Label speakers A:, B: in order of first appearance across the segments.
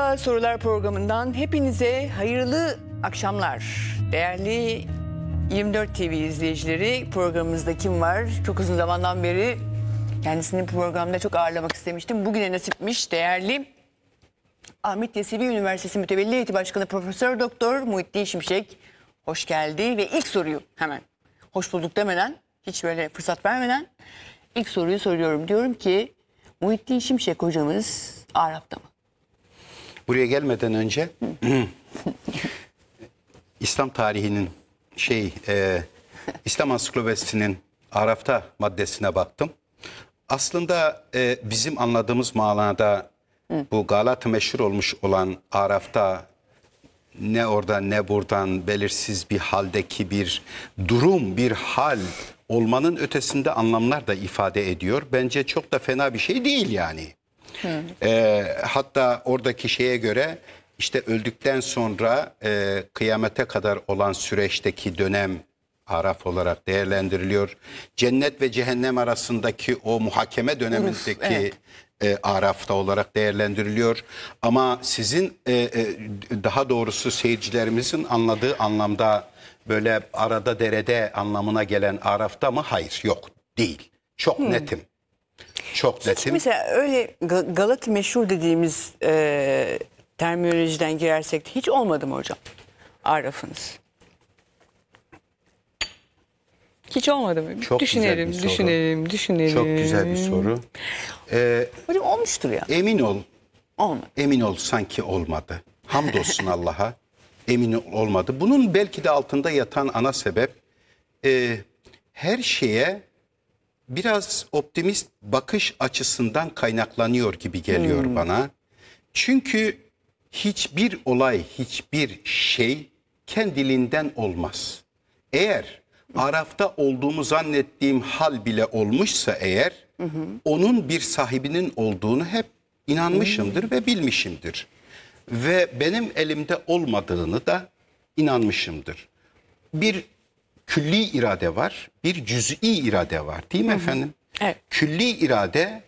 A: Kısa Sorular programından hepinize hayırlı akşamlar. Değerli 24 TV izleyicileri programımızda kim var? Çok uzun zamandan beri kendisini programda çok ağırlamak istemiştim. Bugüne nasipmiş değerli Ahmet Yesevi Üniversitesi Mütevelli Eğitim Başkanı Profesör Doktor Muhittin Şimşek hoş geldi ve ilk soruyu hemen hoş bulduk demeden hiç böyle fırsat vermeden ilk soruyu soruyorum. Diyorum ki Muhittin Şimşek hocamız Arap'ta mı?
B: buraya gelmeden önce İslam tarihinin şey e, İslam ansiklopedisinin Arafta maddesine baktım. Aslında e, bizim anladığımız manada bu Galata meşhur olmuş olan Arafta ne orada ne buradan belirsiz bir haldeki bir durum, bir hal olmanın ötesinde anlamlar da ifade ediyor. Bence çok da fena bir şey değil yani. E, hatta oradaki şeye göre işte öldükten sonra e, kıyamete kadar olan süreçteki dönem Araf olarak değerlendiriliyor. Cennet ve cehennem arasındaki o muhakeme dönemindeki evet. e, Araf'ta olarak değerlendiriliyor. Ama sizin e, e, daha doğrusu seyircilerimizin anladığı anlamda böyle arada derede anlamına gelen Araf'ta mı? Hayır yok değil. Çok hmm. netim. Çok netim.
A: mesela öyle Galata meşhur dediğimiz e, terminolojiden girersek hiç olmadı mı hocam? Arafınız. Hiç olmadı
B: mı? Çok düşünelim, güzel bir soru. düşünelim, düşünelim. Çok güzel bir soru. Ee, Hocam olmuştur ya. Emin ol. Olmadı. Emin ol sanki olmadı. Hamdolsun Allah'a. Emin olmadı. Bunun belki de altında yatan ana sebep e, her şeye biraz optimist bakış açısından kaynaklanıyor gibi geliyor hmm. bana. Çünkü hiçbir olay, hiçbir şey kendiliğinden olmaz. Eğer Araf'ta olduğumu zannettiğim hal bile olmuşsa eğer hı onun bir sahibinin olduğunu hep inanmışımdır hı. Hmm. ve bilmişimdir. Ve benim elimde olmadığını da inanmışımdır. Bir külli irade var, bir cüz'i irade var değil mi Hı -hı. efendim? Evet. Külli irade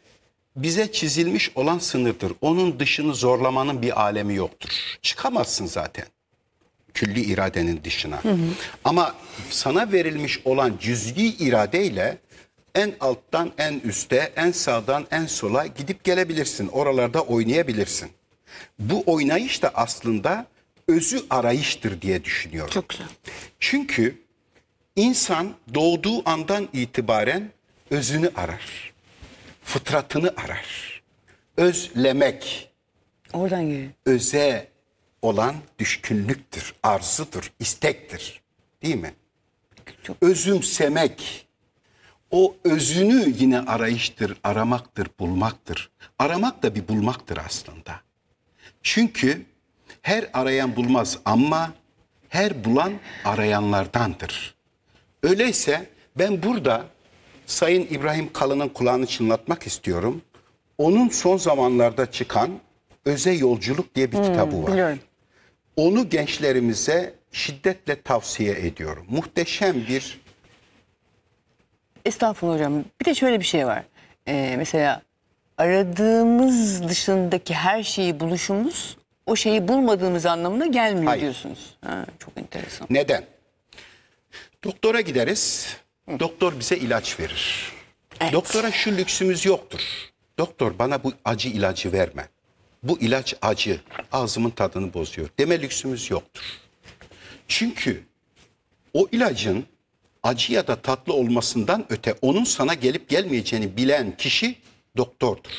B: bize çizilmiş olan sınırdır. Onun dışını zorlamanın bir alemi yoktur. Çıkamazsın zaten külli iradenin dışına. Hı hı. Ama sana verilmiş olan cüz'i iradeyle en alttan en üste, en sağdan en sola gidip gelebilirsin. Oralarda oynayabilirsin. Bu oynayış da aslında özü arayıştır diye düşünüyorum. Çok güzel. Çünkü İnsan doğduğu andan itibaren özünü arar. Fıtratını arar. Özlemek. Oradan geliyor. Öze olan düşkünlüktür, arzudur, istektir. Değil mi? Çok... Özümsemek. O özünü yine arayıştır, aramaktır, bulmaktır. Aramak da bir bulmaktır aslında. Çünkü her arayan bulmaz ama her bulan arayanlardandır. Öyleyse ben burada Sayın İbrahim Kalın'ın kulağını çınlatmak istiyorum. Onun son zamanlarda çıkan Öze Yolculuk diye bir hmm, kitabı var. Biliyorum. Onu gençlerimize şiddetle tavsiye ediyorum. Muhteşem bir...
A: Estağfurullah hocam. Bir de şöyle bir şey var. Ee, mesela aradığımız dışındaki her şeyi buluşumuz o şeyi bulmadığımız anlamına gelmiyor Hayır.
B: diyorsunuz. Ha, çok enteresan. Neden? Doktora gideriz. Doktor bize ilaç verir. Evet. Doktora şu lüksümüz yoktur. Doktor bana bu acı ilacı verme. Bu ilaç acı. Ağzımın tadını bozuyor. Deme lüksümüz yoktur. Çünkü o ilacın acı ya da tatlı olmasından öte onun sana gelip gelmeyeceğini bilen kişi doktordur.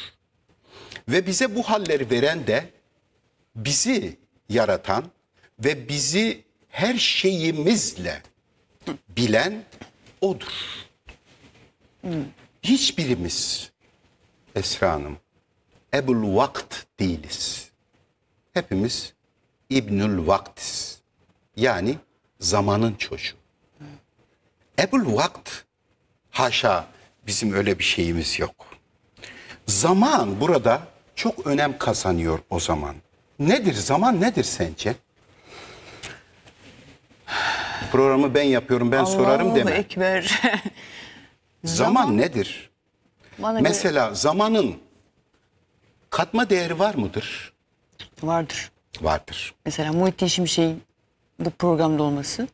B: Ve bize bu halleri veren de bizi yaratan ve bizi her şeyimizle bilen odur. Hiçbirimiz Esra Hanım Ebul Vakt değiliz. Hepimiz İbnül Vaktiz. Yani zamanın çocuğu. Ebul Vakt haşa bizim öyle bir şeyimiz yok. Zaman burada çok önem kazanıyor o zaman. Nedir zaman nedir sence? Programı ben yapıyorum, ben Allahu sorarım deme.
A: Ekber.
B: zaman, nedir?
A: Bana Mesela
B: göre... zamanın katma değeri var mıdır? Vardır. Vardır.
A: Mesela Muhittin Şimşek'in bu programda olması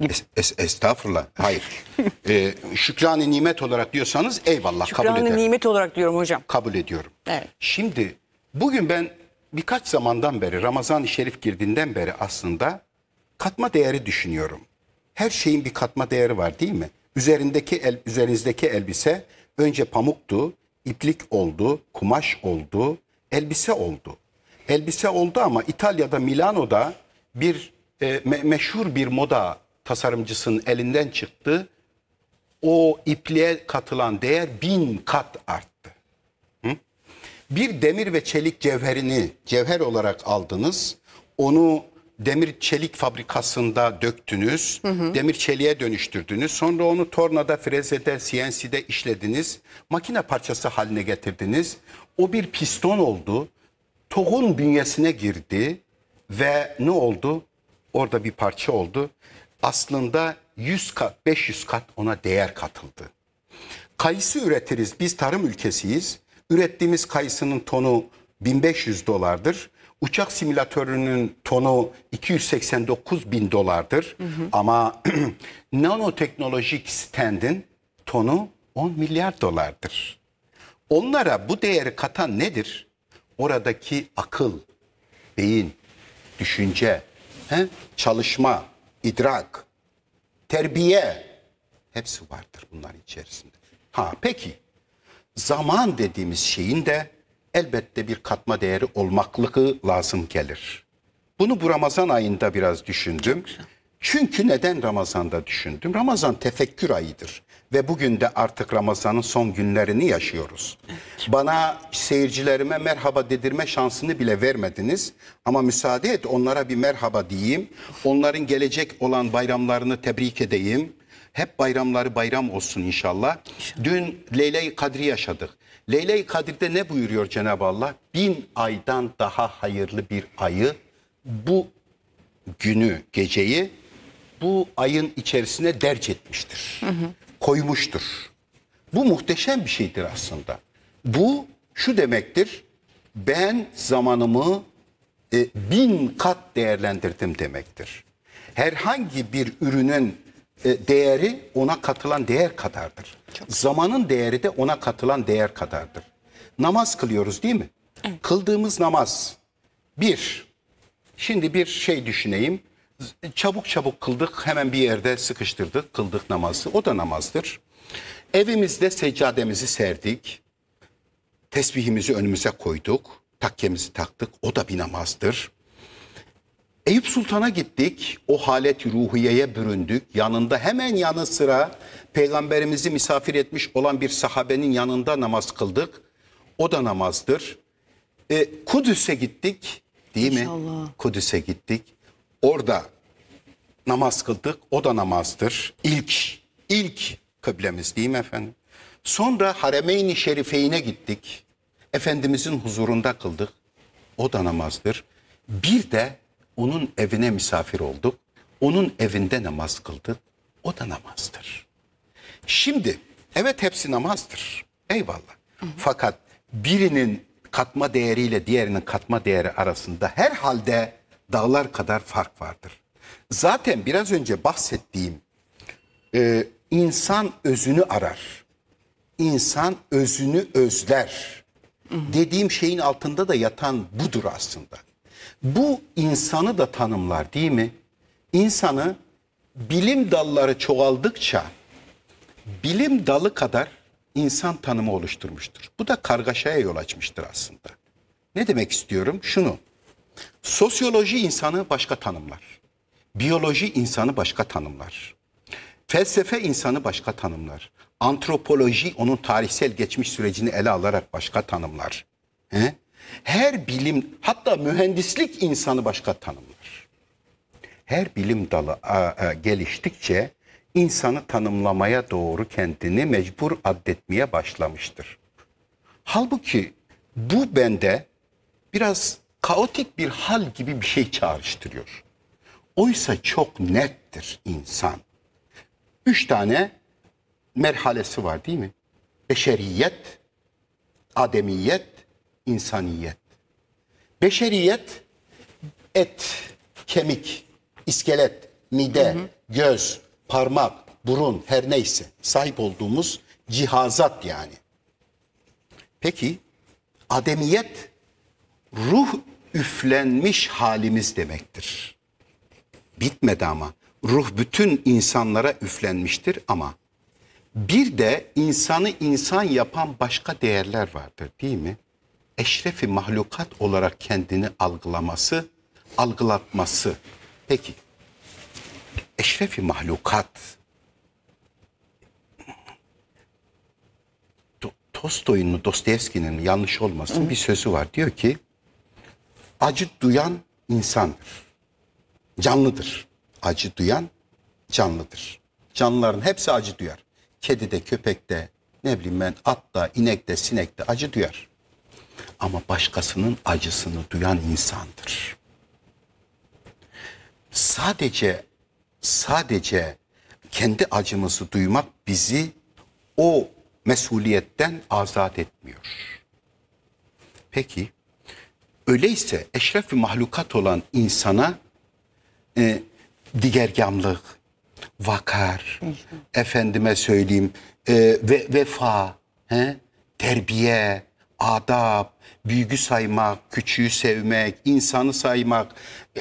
B: Es, es, estağfurullah. Hayır. ee, şükranı nimet olarak diyorsanız eyvallah şükranı kabul ederim. Şükranı nimet olarak diyorum hocam. Kabul ediyorum. Evet. Şimdi bugün ben birkaç zamandan beri Ramazan-ı Şerif girdiğinden beri aslında katma değeri düşünüyorum. Her şeyin bir katma değeri var değil mi? Üzerindeki el, üzerinizdeki elbise önce pamuktu, iplik oldu, kumaş oldu, elbise oldu. Elbise oldu ama İtalya'da Milano'da bir e, me meşhur bir moda tasarımcısının elinden çıktı. O ipliğe katılan değer bin kat arttı. Hı? Bir demir ve çelik cevherini cevher olarak aldınız. Onu demir çelik fabrikasında döktünüz, hı hı. demir çeliğe dönüştürdünüz. Sonra onu tornada, frezede, CNC'de işlediniz. Makine parçası haline getirdiniz. O bir piston oldu. tohum bünyesine girdi ve ne oldu? Orada bir parça oldu. Aslında 100 kat, 500 kat ona değer katıldı. Kayısı üretiriz. Biz tarım ülkesiyiz. Ürettiğimiz kayısının tonu 1500 dolardır. Uçak simülatörünün tonu 289 bin dolardır. Hı hı. Ama nanoteknolojik standın tonu 10 milyar dolardır. Onlara bu değeri katan nedir? Oradaki akıl, beyin, düşünce, he? çalışma, idrak, terbiye hepsi vardır bunların içerisinde. Ha peki zaman dediğimiz şeyin de elbette bir katma değeri olmaklığı lazım gelir. Bunu bu Ramazan ayında biraz düşündüm. Çünkü neden Ramazan'da düşündüm? Ramazan tefekkür ayıdır ve bugün de artık Ramazan'ın son günlerini yaşıyoruz. Bana seyircilerime merhaba dedirme şansını bile vermediniz ama müsaade et onlara bir merhaba diyeyim. Onların gelecek olan bayramlarını tebrik edeyim. Hep bayramları bayram olsun inşallah. Dün Leyla-i Kadri yaşadık. Leyle-i Kadir'de ne buyuruyor Cenab-ı Allah? Bin aydan daha hayırlı bir ayı bu günü, geceyi bu ayın içerisine derc etmiştir. Hı hı. Koymuştur. Bu muhteşem bir şeydir aslında. Bu şu demektir. Ben zamanımı e, bin kat değerlendirdim demektir. Herhangi bir ürünün e, değeri ona katılan değer kadardır. Çok. Zamanın değeri de ona katılan değer kadardır. Namaz kılıyoruz değil mi? Evet. Kıldığımız namaz bir. Şimdi bir şey düşüneyim. Çabuk çabuk kıldık hemen bir yerde sıkıştırdık kıldık namazı. O da namazdır. Evimizde seccademizi serdik. Tesbihimizi önümüze koyduk. Takkemizi taktık. O da bir namazdır. Eyüp Sultan'a gittik. O halet ruhiyeye büründük. Yanında hemen yanı sıra peygamberimizi misafir etmiş olan bir sahabenin yanında namaz kıldık. O da namazdır. E, Kudüs'e gittik değil mi? İnşallah. Kudüs'e gittik. Orada namaz kıldık. O da namazdır. İlk, ilk kıblemiz değil mi efendim? Sonra Haremeyn-i Şerife'ine gittik. Efendimizin huzurunda kıldık. O da namazdır. Bir de onun evine misafir olduk. Onun evinde namaz kıldık. O da namazdır. Şimdi evet hepsi namazdır. Eyvallah. Hı hı. Fakat birinin katma değeriyle diğerinin katma değeri arasında herhalde dağlar kadar fark vardır. Zaten biraz önce bahsettiğim e, insan özünü arar. İnsan özünü özler. Hı hı. Dediğim şeyin altında da yatan budur aslında. Bu insanı da tanımlar değil mi? İnsanı bilim dalları çoğaldıkça bilim dalı kadar insan tanımı oluşturmuştur. Bu da kargaşaya yol açmıştır aslında. Ne demek istiyorum? Şunu. Sosyoloji insanı başka tanımlar. Biyoloji insanı başka tanımlar. Felsefe insanı başka tanımlar. Antropoloji onun tarihsel geçmiş sürecini ele alarak başka tanımlar. He? her bilim hatta mühendislik insanı başka tanımlar. Her bilim dalı a, a, geliştikçe insanı tanımlamaya doğru kendini mecbur addetmeye başlamıştır. Halbuki bu bende biraz kaotik bir hal gibi bir şey çağrıştırıyor. Oysa çok nettir insan. Üç tane merhalesi var değil mi? Beşeriyet, ademiyet, insaniyet. Beşeriyet et, kemik, iskelet, mide, hı hı. göz, parmak, burun her neyse sahip olduğumuz cihazat yani. Peki ademiyet ruh üflenmiş halimiz demektir. Bitmedi ama ruh bütün insanlara üflenmiştir ama bir de insanı insan yapan başka değerler vardır değil mi? eşrefi mahlukat olarak kendini algılaması, algılatması. Peki, eşrefi mahlukat Tolstoy'un mu Dostoyevski'nin mi yanlış olmasın bir sözü var. Diyor ki acı duyan insandır. Canlıdır. Acı duyan canlıdır. Canlıların hepsi acı duyar. Kedi de, köpek de, ne bileyim ben at da, inek de, sinek de acı duyar ama başkasının acısını duyan insandır. Sadece sadece kendi acımızı duymak bizi o mesuliyetten azat etmiyor. Peki öyleyse eşref-i mahlukat olan insana e, digergamlık, vakar, efendime söyleyeyim e, ve vefa, he, terbiye, adab, büyüğü saymak, küçüğü sevmek, insanı saymak, e,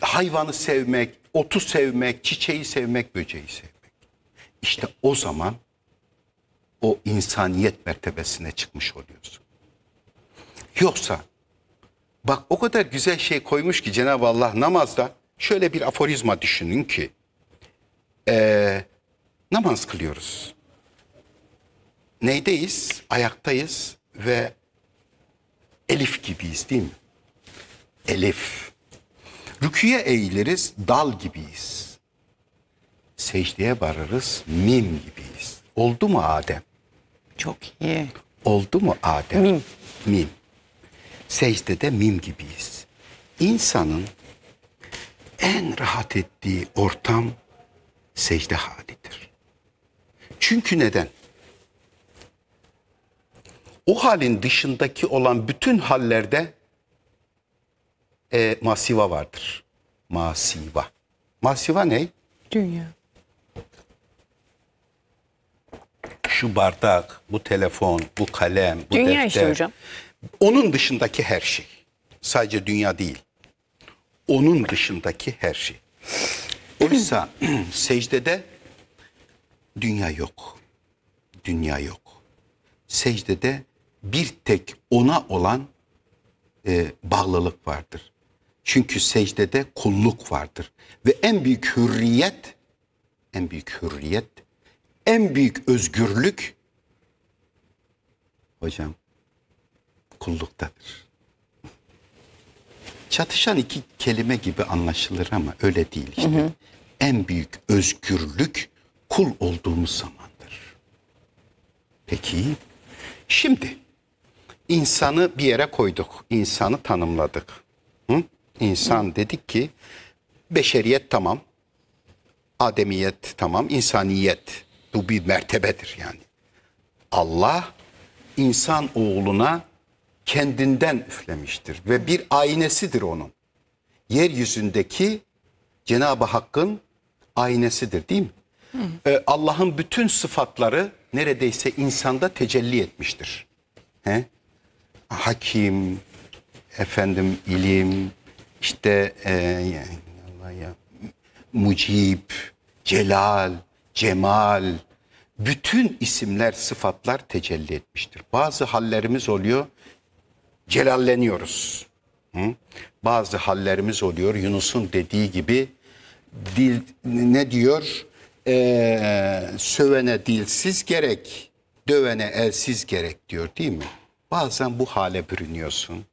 B: hayvanı sevmek, otu sevmek, çiçeği sevmek, böceği sevmek. İşte o zaman o insaniyet mertebesine çıkmış oluyorsun. Yoksa bak o kadar güzel şey koymuş ki Cenab-ı Allah namazda şöyle bir aforizma düşünün ki ee, namaz kılıyoruz. Neydeyiz? Ayaktayız ve elif gibiyiz değil mi? Elif. Rüküye eğiliriz, dal gibiyiz. Secdeye varırız, mim gibiyiz. Oldu mu Adem? Çok iyi. Oldu mu Adem? Mim. Mim. Secdede mim gibiyiz. İnsanın en rahat ettiği ortam secde halidir. Çünkü neden? o halin dışındaki olan bütün hallerde e, masiva vardır. Masiva. Masiva ne? Dünya. Şu bardak, bu telefon, bu kalem, bu dünya defter. Dünya işte hocam. Onun dışındaki her şey. Sadece dünya değil. Onun dışındaki her şey. Oysa secdede dünya yok. Dünya yok. Secdede bir tek ona olan e, bağlılık vardır. Çünkü secdede kulluk vardır. Ve en büyük hürriyet, en büyük hürriyet, en büyük özgürlük hocam kulluktadır. Çatışan iki kelime gibi anlaşılır ama öyle değil işte. Hı hı. En büyük özgürlük kul olduğumuz zamandır. Peki şimdi insanı bir yere koyduk. İnsanı tanımladık. Hı? İnsan dedik ki beşeriyet tamam. Ademiyet tamam. insaniyet. Bu bir mertebedir yani. Allah insan oğluna kendinden üflemiştir ve bir aynesidir onun. Yeryüzündeki Cenab-ı Hakk'ın aynesidir değil mi? Ee, Allah'ın bütün sıfatları neredeyse insanda tecelli etmiştir. He? hakim, efendim ilim, işte e, yani Allah ya mucib, celal, cemal bütün isimler, sıfatlar tecelli etmiştir. Bazı hallerimiz oluyor celalleniyoruz. Hı? Bazı hallerimiz oluyor Yunus'un dediği gibi dil ne diyor? Ee, sövene dilsiz gerek, dövene elsiz gerek diyor değil mi? Bazen bu hale bürünüyorsun.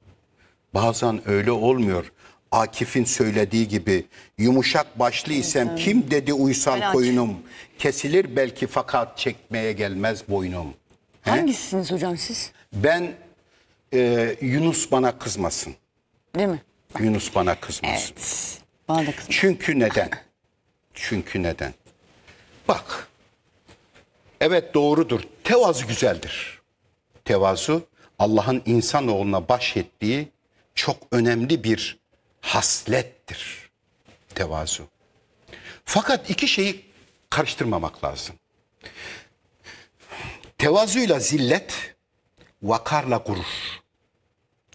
B: Bazen öyle olmuyor. Akif'in söylediği gibi yumuşak başlı isem evet. kim dedi uysal Helal. koyunum. Kesilir belki fakat çekmeye gelmez boynum. He? hocam siz? Ben e, Yunus bana kızmasın. Değil mi? Yunus bana kızmasın. Evet. Bana da kızmasın. Çünkü neden? Çünkü neden? Bak. Evet doğrudur. Tevazu güzeldir. Tevazu Allah'ın insanoğluna bahşettiği çok önemli bir haslettir tevazu. Fakat iki şeyi karıştırmamak lazım. Tevazuyla zillet, vakarla gurur.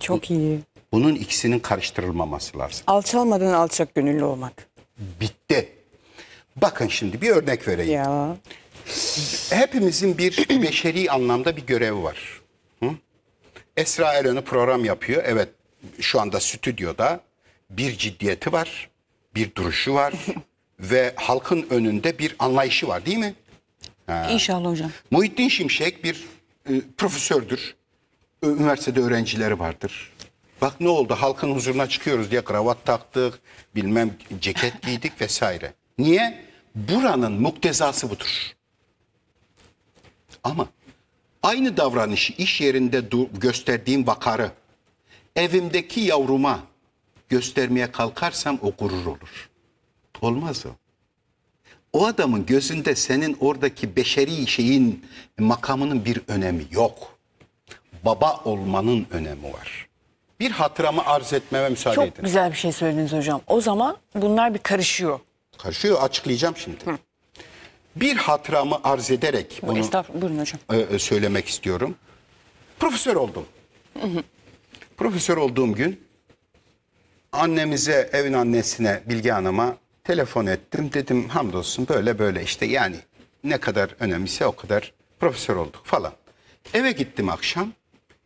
B: Çok iyi. Bunun ikisinin karıştırılmaması lazım.
A: Alçalmadan alçak
B: gönüllü olmak. Bitti. Bakın şimdi bir örnek vereyim. Ya. Hepimizin bir beşeri anlamda bir görevi var. Esra Erön'ü program yapıyor. Evet şu anda stüdyoda bir ciddiyeti var, bir duruşu var ve halkın önünde bir anlayışı var değil mi? Ha.
A: İnşallah hocam.
B: Muhittin Şimşek bir e, profesördür. Üniversitede öğrencileri vardır. Bak ne oldu halkın huzuruna çıkıyoruz diye kravat taktık, bilmem ceket giydik vesaire. Niye? Buranın muktezası budur. Ama Aynı davranışı iş yerinde gösterdiğim vakarı evimdeki yavruma göstermeye kalkarsam o gurur olur. Olmaz o. O adamın gözünde senin oradaki beşeri şeyin makamının bir önemi yok. Baba olmanın önemi var. Bir hatıramı arz etmeme müsaade Çok edin. Çok
A: güzel bir şey söylediniz hocam. O zaman
B: bunlar bir karışıyor. Karışıyor açıklayacağım şimdi. Hı bir hatıramı arz ederek bunu Buyurun hocam. E, e, söylemek istiyorum. Profesör oldum. Profesör olduğum gün annemize, evin annesine, Bilge Hanım'a telefon ettim. Dedim hamdolsun böyle böyle işte yani ne kadar önemliyse o kadar profesör olduk falan. Eve gittim akşam.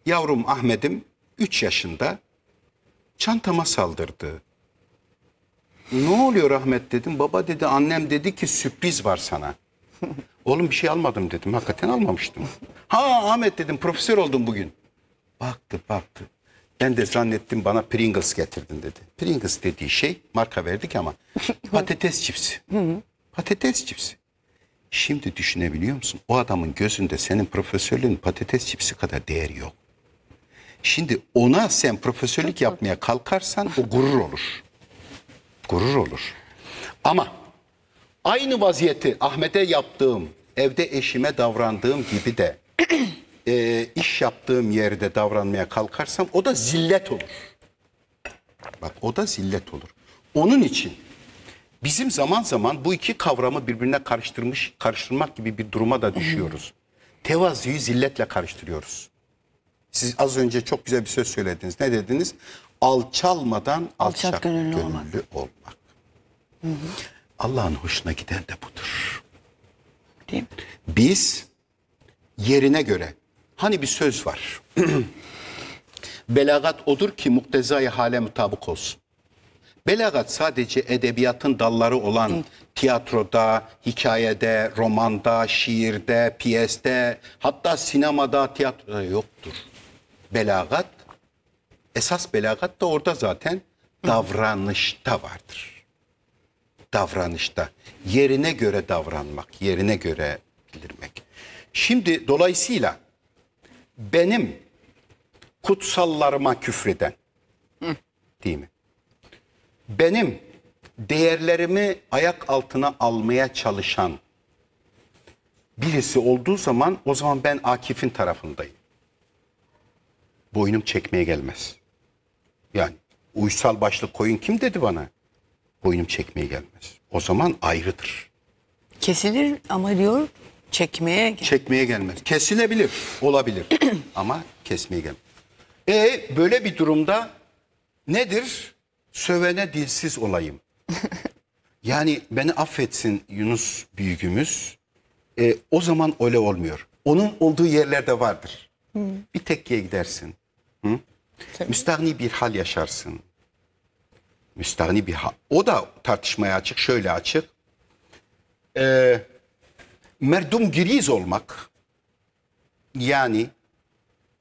B: Yavrum Ahmet'im 3 yaşında çantama saldırdı. Ne oluyor Rahmet dedim. Baba dedi annem dedi ki sürpriz var sana. Oğlum bir şey almadım dedim. Hakikaten almamıştım. Ha Ahmet dedim profesör oldum bugün. Baktı baktı. Ben de zannettim bana Pringles getirdin dedi. Pringles dediği şey marka verdik ama patates cipsi. patates cipsi. Şimdi düşünebiliyor musun? O adamın gözünde senin profesörlüğün patates cipsi kadar değer yok. Şimdi ona sen profesörlük yapmaya kalkarsan o gurur olur. Gurur olur. Ama aynı vaziyeti Ahmet'e yaptığım, evde eşime davrandığım gibi de e, iş yaptığım yerde davranmaya kalkarsam o da zillet olur. Bak o da zillet olur. Onun için bizim zaman zaman bu iki kavramı birbirine karıştırmış, karıştırmak gibi bir duruma da düşüyoruz. Tevazuyu zilletle karıştırıyoruz. Siz az önce çok güzel bir söz söylediniz. Ne dediniz? alçalmadan alçak, alçak gönüllü, gönüllü olmak. olmak. Allah'ın hoşuna giden de budur. Değil mi? Biz yerine göre hani bir söz var. Belagat odur ki muktezai hale mutabık olsun. Belagat sadece edebiyatın dalları olan Değil. tiyatroda, hikayede, romanda, şiirde, piyeste, hatta sinemada, tiyatroda yoktur. Belagat Esas belagat da orada zaten davranışta vardır. Davranışta. Yerine göre davranmak, yerine göre bildirmek. Şimdi dolayısıyla benim kutsallarıma küfreden değil mi? Benim değerlerimi ayak altına almaya çalışan birisi olduğu zaman o zaman ben Akif'in tarafındayım. Boynum çekmeye gelmez. Yani uysal başlık koyun kim dedi bana? Koyunum çekmeye gelmez. O zaman ayrıdır.
A: Kesilir ama diyor
B: çekmeye gelmez. Çekmeye gelmez. Kesilebilir, olabilir ama kesmeye gelmez. E böyle bir durumda nedir? Sövene dilsiz olayım. yani beni affetsin Yunus büyüğümüz. E, o zaman öyle olmuyor. Onun olduğu yerlerde vardır. Hmm. Bir tekkiye gidersin. Tabii. Müstahni bir hal yaşarsın. Müstahni bir hal. O da tartışmaya açık, şöyle açık. Ee, merdum giriz olmak. Yani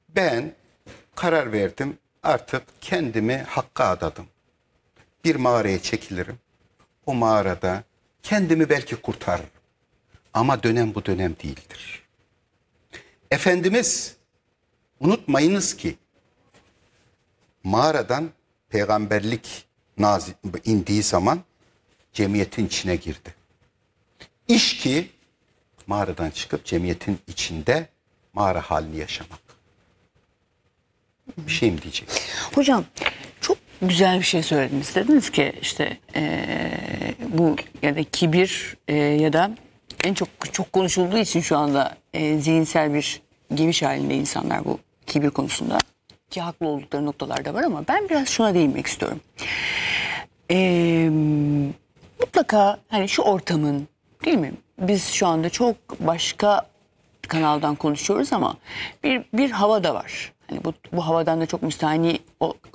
B: ben karar verdim artık kendimi hakka adadım. Bir mağaraya çekilirim. O mağarada kendimi belki kurtarırım. Ama dönem bu dönem değildir. Efendimiz unutmayınız ki mağaradan peygamberlik indiği zaman cemiyetin içine girdi. İş ki mağaradan çıkıp cemiyetin içinde mağara halini yaşamak. Bir şey mi diyecek?
A: Hocam çok güzel bir şey söylediniz. Dediniz ki işte e, bu ya da kibir e, ya da en çok çok konuşulduğu için şu anda e, zihinsel bir geniş halinde insanlar bu kibir konusunda ki haklı oldukları noktalar da var ama ben biraz şuna değinmek istiyorum. Ee, mutlaka hani şu ortamın değil mi? Biz şu anda çok başka kanaldan konuşuyoruz ama bir bir hava da var. Hani bu bu havadan da çok müstahni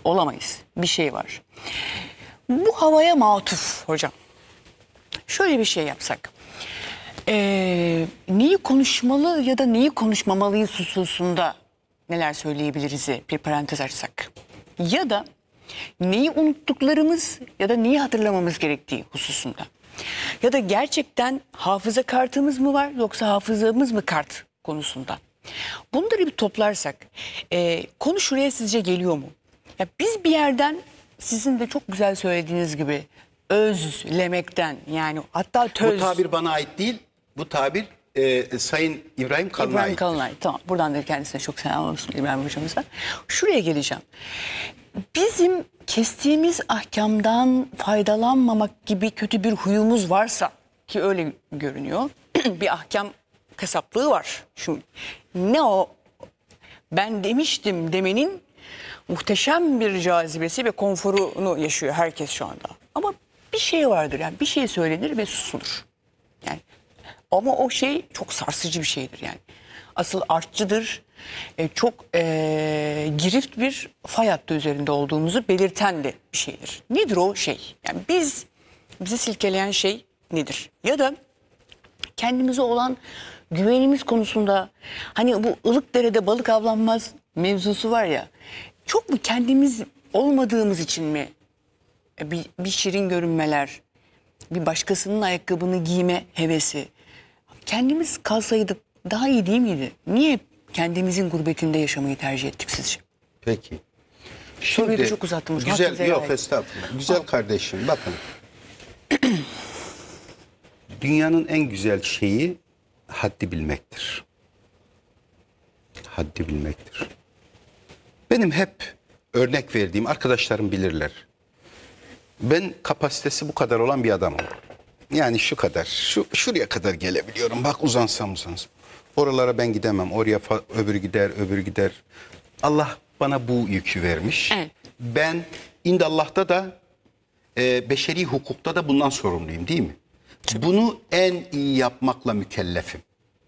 A: olamayız. Bir şey var. Bu havaya matuf hocam. Şöyle bir şey yapsak. Ee, neyi konuşmalı ya da neyi konuşmamalıyız hususunda neler söyleyebiliriz e, bir parantez açsak. Ya da neyi unuttuklarımız ya da neyi hatırlamamız gerektiği hususunda. Ya da gerçekten hafıza kartımız mı var yoksa hafızamız mı kart konusunda. Bunları bir toplarsak e, konu şuraya sizce geliyor mu? Ya biz bir yerden sizin de çok güzel söylediğiniz gibi özlemekten yani hatta töz. Bu tabir
B: bana ait değil. Bu tabir e, Sayın İbrahim Kalınay. İbrahim
A: Kalınay. Tamam. Buradan da kendisine çok selam olsun İbrahim hocamıza. Şuraya geleceğim. Bizim kestiğimiz ahkamdan faydalanmamak gibi kötü bir huyumuz varsa ki öyle görünüyor. bir ahkam kasaplığı var. Şu ne o ben demiştim demenin muhteşem bir cazibesi ve konforunu yaşıyor herkes şu anda. Ama bir şey vardır yani bir şey söylenir ve susulur. Ama o şey çok sarsıcı bir şeydir yani. Asıl artçıdır. E, çok e, girift bir fay hattı üzerinde olduğumuzu belirten de bir şeydir. Nedir o şey? Yani biz bizi silkeleyen şey nedir? Ya da kendimize olan güvenimiz konusunda hani bu ılık derede balık avlanmaz mevzusu var ya çok mu kendimiz olmadığımız için mi e, bir, bir şirin görünmeler bir başkasının ayakkabını giyme hevesi kendimiz kalsaydık daha iyi değil miydi? Niye kendimizin gurbetinde yaşamayı tercih ettik sizce?
B: Peki. Şimdi, Soruyu da çok uzattım. Güzel, güzel yok yani. estağfurullah. Güzel Aa. kardeşim bakın. Dünyanın en güzel şeyi haddi bilmektir. Haddi bilmektir. Benim hep örnek verdiğim arkadaşlarım bilirler. Ben kapasitesi bu kadar olan bir adamım. Yani şu kadar, şu şuraya kadar gelebiliyorum. Bak uzansam uzansam. Oralara ben gidemem. Oraya öbürü gider, öbürü gider. Allah bana bu yükü vermiş. Evet. Ben indallah'ta da e, beşeri hukukta da bundan sorumluyum değil mi? Bunu en iyi yapmakla mükellefim.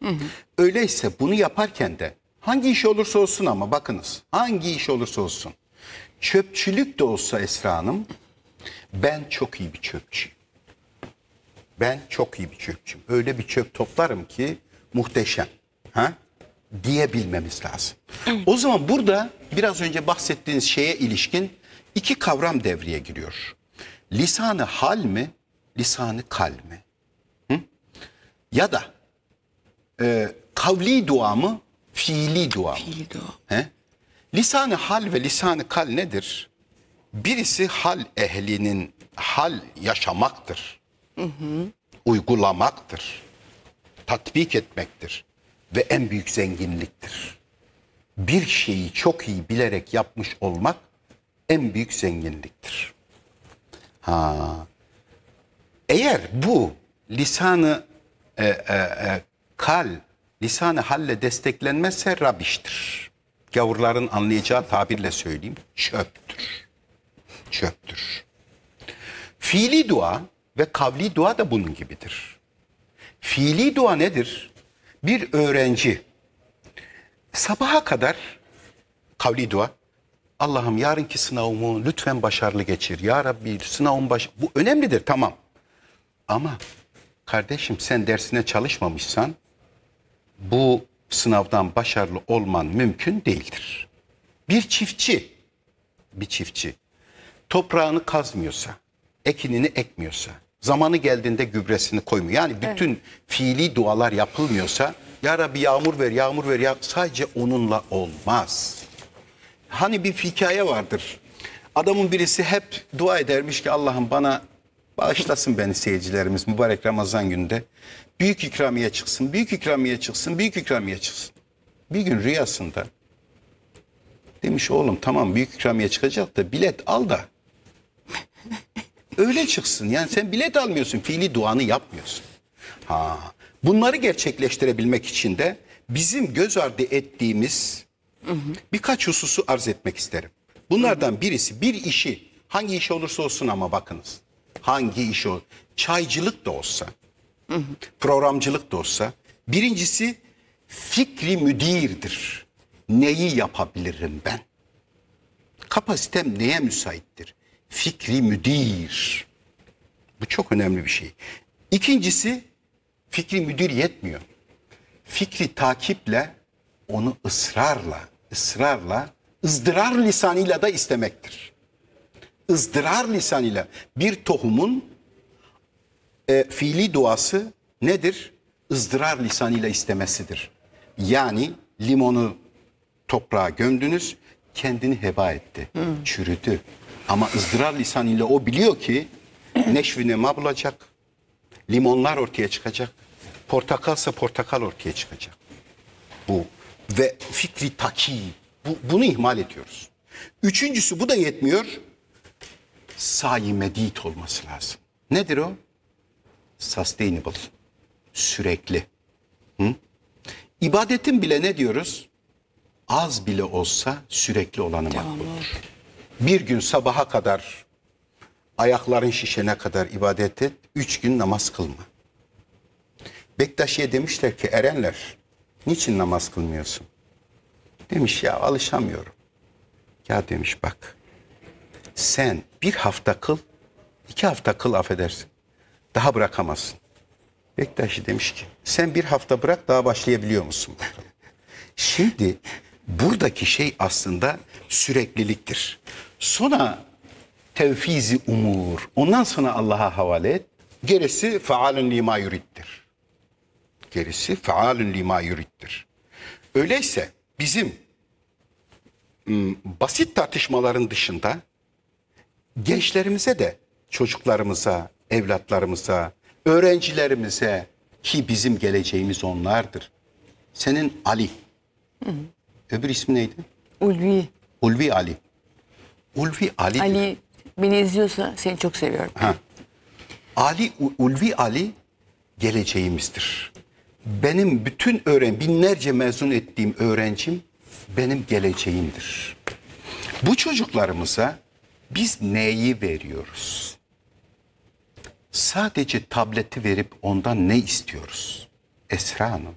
B: Hı hı. Öyleyse bunu yaparken de hangi iş olursa olsun ama bakınız hangi iş olursa olsun çöpçülük de olsa Esra Hanım ben çok iyi bir çöpçüyüm. Ben çok iyi bir çöpçüm. Öyle bir çöp toplarım ki muhteşem. Ha? diyebilmemiz lazım. Evet. O zaman burada biraz önce bahsettiğiniz şeye ilişkin iki kavram devreye giriyor. Lisanı hal mi, lisanı kal mi? Hı? Ya da e, kavli dua mı, fiili dua mı? Fiili dua. He? Lisanı hal ve lisanı kal nedir? Birisi hal ehlinin hal yaşamaktır. Uygulamaktır. Tatbik etmektir. Ve en büyük zenginliktir. Bir şeyi çok iyi bilerek yapmış olmak en büyük zenginliktir. Ha. Eğer bu lisanı e, e, e, kal, lisanı halle desteklenmezse rabiştir. Gavurların anlayacağı tabirle söyleyeyim, çöptür. Çöptür. Fiili dua ve kavli dua da bunun gibidir. Fiili dua nedir? Bir öğrenci sabaha kadar kavli dua Allah'ım yarınki sınavımı lütfen başarılı geçir. Ya Rabbi sınavım baş... Bu önemlidir tamam. Ama kardeşim sen dersine çalışmamışsan bu sınavdan başarılı olman mümkün değildir. Bir çiftçi, bir çiftçi toprağını kazmıyorsa, ekinini ekmiyorsa, Zamanı geldiğinde gübresini koymuyor. Yani bütün evet. fiili dualar yapılmıyorsa ya Rabbi yağmur ver, yağmur ver ya sadece onunla olmaz. Hani bir hikaye vardır. Adamın birisi hep dua edermiş ki Allah'ım bana bağışlasın beni seyircilerimiz mübarek Ramazan günde Büyük ikramiye çıksın, büyük ikramiye çıksın, büyük ikramiye çıksın. Bir gün rüyasında demiş oğlum tamam büyük ikramiye çıkacak da bilet al da öyle çıksın. Yani sen bilet almıyorsun, fiili duanı yapmıyorsun. Ha. Bunları gerçekleştirebilmek için de bizim göz ardı ettiğimiz birkaç hususu arz etmek isterim. Bunlardan birisi bir işi hangi iş olursa olsun ama bakınız. Hangi iş o? Çaycılık da olsa, programcılık da olsa. Birincisi fikri müdirdir. Neyi yapabilirim ben? Kapasitem neye müsaittir? fikri müdir. Bu çok önemli bir şey. İkincisi fikri müdür yetmiyor. Fikri takiple onu ısrarla, ısrarla, ızdırar lisanıyla da istemektir. ızdırar lisanıyla bir tohumun e, fiili duası nedir? ızdırar lisanıyla istemesidir. Yani limonu toprağa gömdünüz, kendini heba etti, hmm. çürüdü, ama ızdırar lisanıyla o biliyor ki neşvi ma bulacak. Limonlar ortaya çıkacak. Portakalsa portakal ortaya çıkacak. Bu ve fikri taki. Bu, bunu ihmal ediyoruz. Üçüncüsü bu da yetmiyor. Sayi medit olması lazım. Nedir o? Sustainable. Sürekli. Hı? İbadetin bile ne diyoruz? Az bile olsa sürekli olanı makbuldür. Bir gün sabaha kadar ayakların şişene kadar ibadet et. Üç gün namaz kılma. Bektaşi'ye demişler ki erenler niçin namaz kılmıyorsun? Demiş ya alışamıyorum. Ya demiş bak sen bir hafta kıl iki hafta kıl affedersin. Daha bırakamazsın. Bektaşi demiş ki sen bir hafta bırak daha başlayabiliyor musun? Şimdi buradaki şey aslında sürekliliktir. Sonra tevfizi umur. Ondan sonra Allah'a havale et. Gerisi faalun lima yuriddir. Gerisi faalun lima yuriddir. Öyleyse bizim basit tartışmaların dışında gençlerimize de çocuklarımıza, evlatlarımıza, öğrencilerimize ki bizim geleceğimiz onlardır. Senin Ali. Hı hı. Öbür ismi neydi? Ulvi. Ulvi Ali. Ulvi Ali.
A: Ali beni izliyorsa seni çok seviyorum.
B: Ha. Ali Ulvi Ali geleceğimizdir. Benim bütün öğren binlerce mezun ettiğim öğrencim benim geleceğimdir. Bu çocuklarımıza biz neyi veriyoruz? Sadece tableti verip ondan ne istiyoruz? Esra Hanım.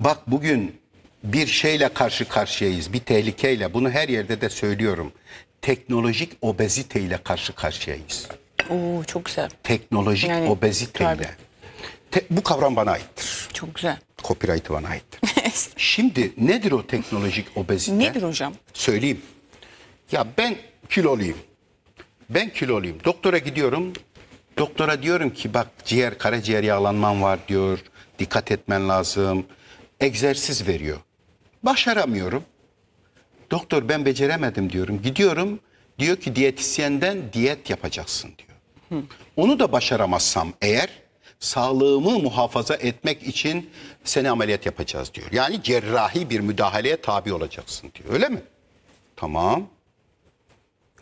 B: Bak bugün bir şeyle karşı karşıyayız, bir tehlikeyle. Bunu her yerde de söylüyorum teknolojik obeziteyle karşı karşıyayız.
A: Oo çok güzel.
B: Teknolojik yani, obeziteyle. Tabii. Te, bu kavram bana aittir. Çok güzel. Copyright bana aittir. Şimdi nedir o teknolojik obezite? Nedir hocam? Söyleyeyim. Ya ben kiloluyum. Ben kiloluyum. Doktora gidiyorum. Doktora diyorum ki bak ciğer karaciğer yağlanman var diyor. Dikkat etmen lazım. Egzersiz veriyor. Başaramıyorum. Doktor ben beceremedim diyorum. Gidiyorum diyor ki diyetisyenden diyet yapacaksın diyor. Hı. Onu da başaramazsam eğer sağlığımı muhafaza etmek için seni ameliyat yapacağız diyor. Yani cerrahi bir müdahaleye tabi olacaksın diyor. Öyle mi? Tamam.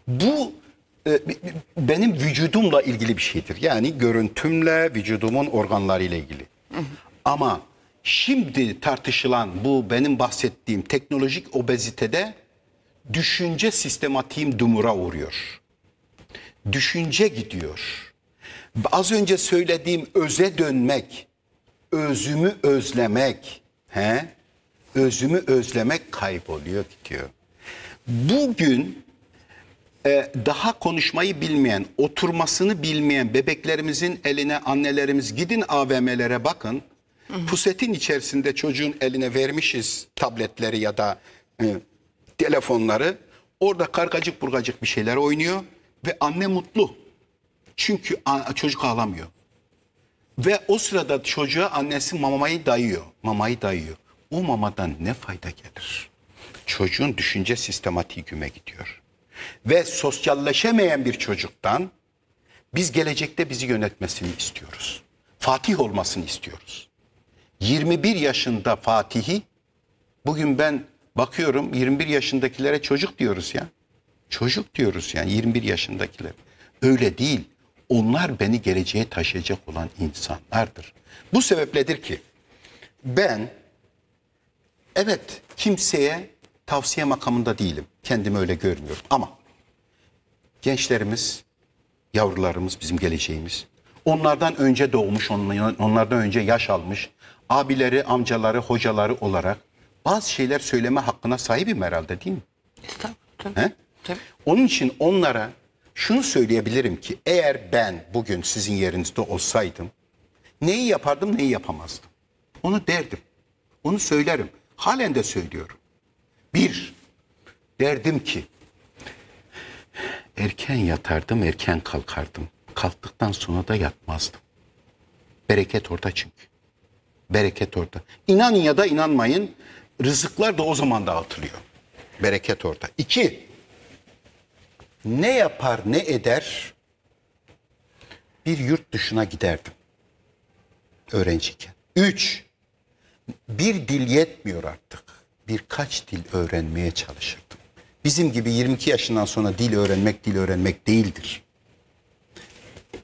B: Bu e, benim vücudumla ilgili bir şeydir. Yani görüntümle, vücudumun organlarıyla ilgili. Hı hı. Ama Şimdi tartışılan bu benim bahsettiğim teknolojik obezitede düşünce sistematiğim dumura uğruyor. Düşünce gidiyor. Az önce söylediğim öze dönmek, özümü özlemek, he? özümü özlemek kayboluyor gidiyor. Bugün e, daha konuşmayı bilmeyen, oturmasını bilmeyen bebeklerimizin eline annelerimiz gidin AVM'lere bakın Hı. Pusetin içerisinde çocuğun eline vermişiz tabletleri ya da e, telefonları. Orada kargacık burgacık bir şeyler oynuyor ve anne mutlu. Çünkü çocuk ağlamıyor. Ve o sırada çocuğa annesi mamayı dayıyor. Mamayı dayıyor. O mamadan ne fayda gelir? Çocuğun düşünce sistematiği güme gidiyor. Ve sosyalleşemeyen bir çocuktan biz gelecekte bizi yönetmesini istiyoruz. Fatih olmasını istiyoruz. 21 yaşında Fatih'i bugün ben bakıyorum 21 yaşındakilere çocuk diyoruz ya. Çocuk diyoruz yani 21 yaşındakiler. Öyle değil. Onlar beni geleceğe taşıyacak olan insanlardır. Bu sebepledir ki ben evet kimseye tavsiye makamında değilim. Kendimi öyle görmüyorum ama gençlerimiz, yavrularımız bizim geleceğimiz. Onlardan önce doğmuş, onlardan önce yaş almış, abileri, amcaları, hocaları olarak bazı şeyler söyleme hakkına sahibim herhalde değil mi? E,
C: tabii. tabii,
B: He? tabii. Onun için onlara şunu söyleyebilirim ki eğer ben bugün sizin yerinizde olsaydım neyi yapardım neyi yapamazdım. Onu derdim. Onu söylerim. Halen de söylüyorum. Bir, derdim ki erken yatardım erken kalkardım. Kalktıktan sonra da yatmazdım. Bereket orada çünkü. Bereket orada. İnan ya da inanmayın rızıklar da o zaman dağıtılıyor. Bereket orada. İki, ne yapar ne eder bir yurt dışına giderdim öğrenciyken. Üç, bir dil yetmiyor artık. Birkaç dil öğrenmeye çalışırdım. Bizim gibi 22 yaşından sonra dil öğrenmek dil öğrenmek değildir.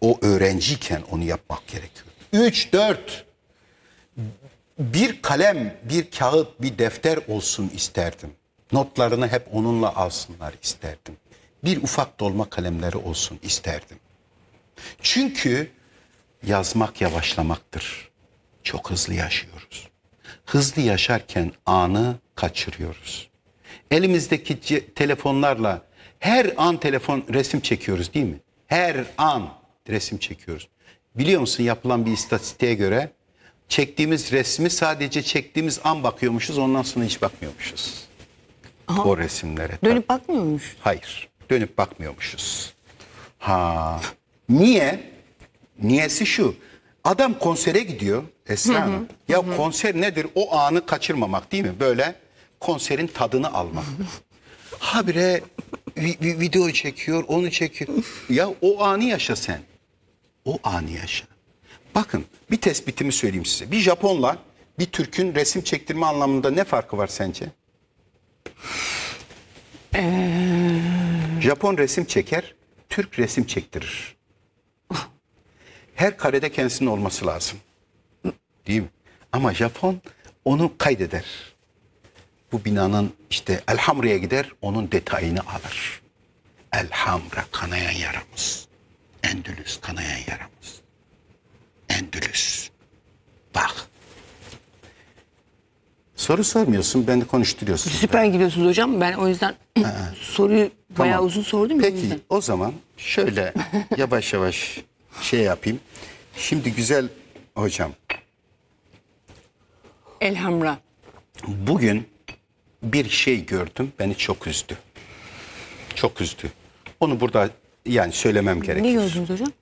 B: O öğrenciyken onu yapmak gerekiyor. Üç, dört, bir kalem, bir kağıt, bir defter olsun isterdim. Notlarını hep onunla alsınlar isterdim. Bir ufak dolma kalemleri olsun isterdim. Çünkü yazmak yavaşlamaktır. Çok hızlı yaşıyoruz. Hızlı yaşarken anı kaçırıyoruz. Elimizdeki telefonlarla her an telefon resim çekiyoruz değil mi? Her an resim çekiyoruz. Biliyor musun yapılan bir istatistiğe göre çektiğimiz resmi sadece çektiğimiz an bakıyormuşuz ondan sonra hiç bakmıyormuşuz. Aha. O resimlere. Dönüp bakmıyormuş. Hayır. Dönüp bakmıyormuşuz. Ha. Niye? Niyesi şu. Adam konsere gidiyor Esra Hanım. Ya hı konser nedir? O anı kaçırmamak değil mi? Böyle konserin tadını almak. Habire video çekiyor, onu çekiyor. Ya o anı yaşa sen. O anı yaşa. Bakın bir tespitimi söyleyeyim size. Bir Japonla bir Türk'ün resim çektirme anlamında ne farkı var sence? Ee. Japon resim çeker, Türk resim çektirir. Her karede kendisinin olması lazım. Değil mi? Ama Japon onu kaydeder. Bu binanın işte Elhamra'ya gider, onun detayını alır. Elhamra kanayan yaramız. Endülüs kanayan yaramız. Endülüs. Bak. Soru sormuyorsun, beni konuşturuyorsun. Süper
A: gidiyorsunuz hocam. Ben o yüzden soruyu bayağı uzun sordum. Peki yüzden.
B: o zaman şöyle yavaş yavaş şey yapayım. Şimdi güzel hocam Elhamra. bugün bir şey gördüm beni çok üzdü. Çok üzdü. Onu burada yani söylemem gerekir. Ne
A: gördünüz hocam?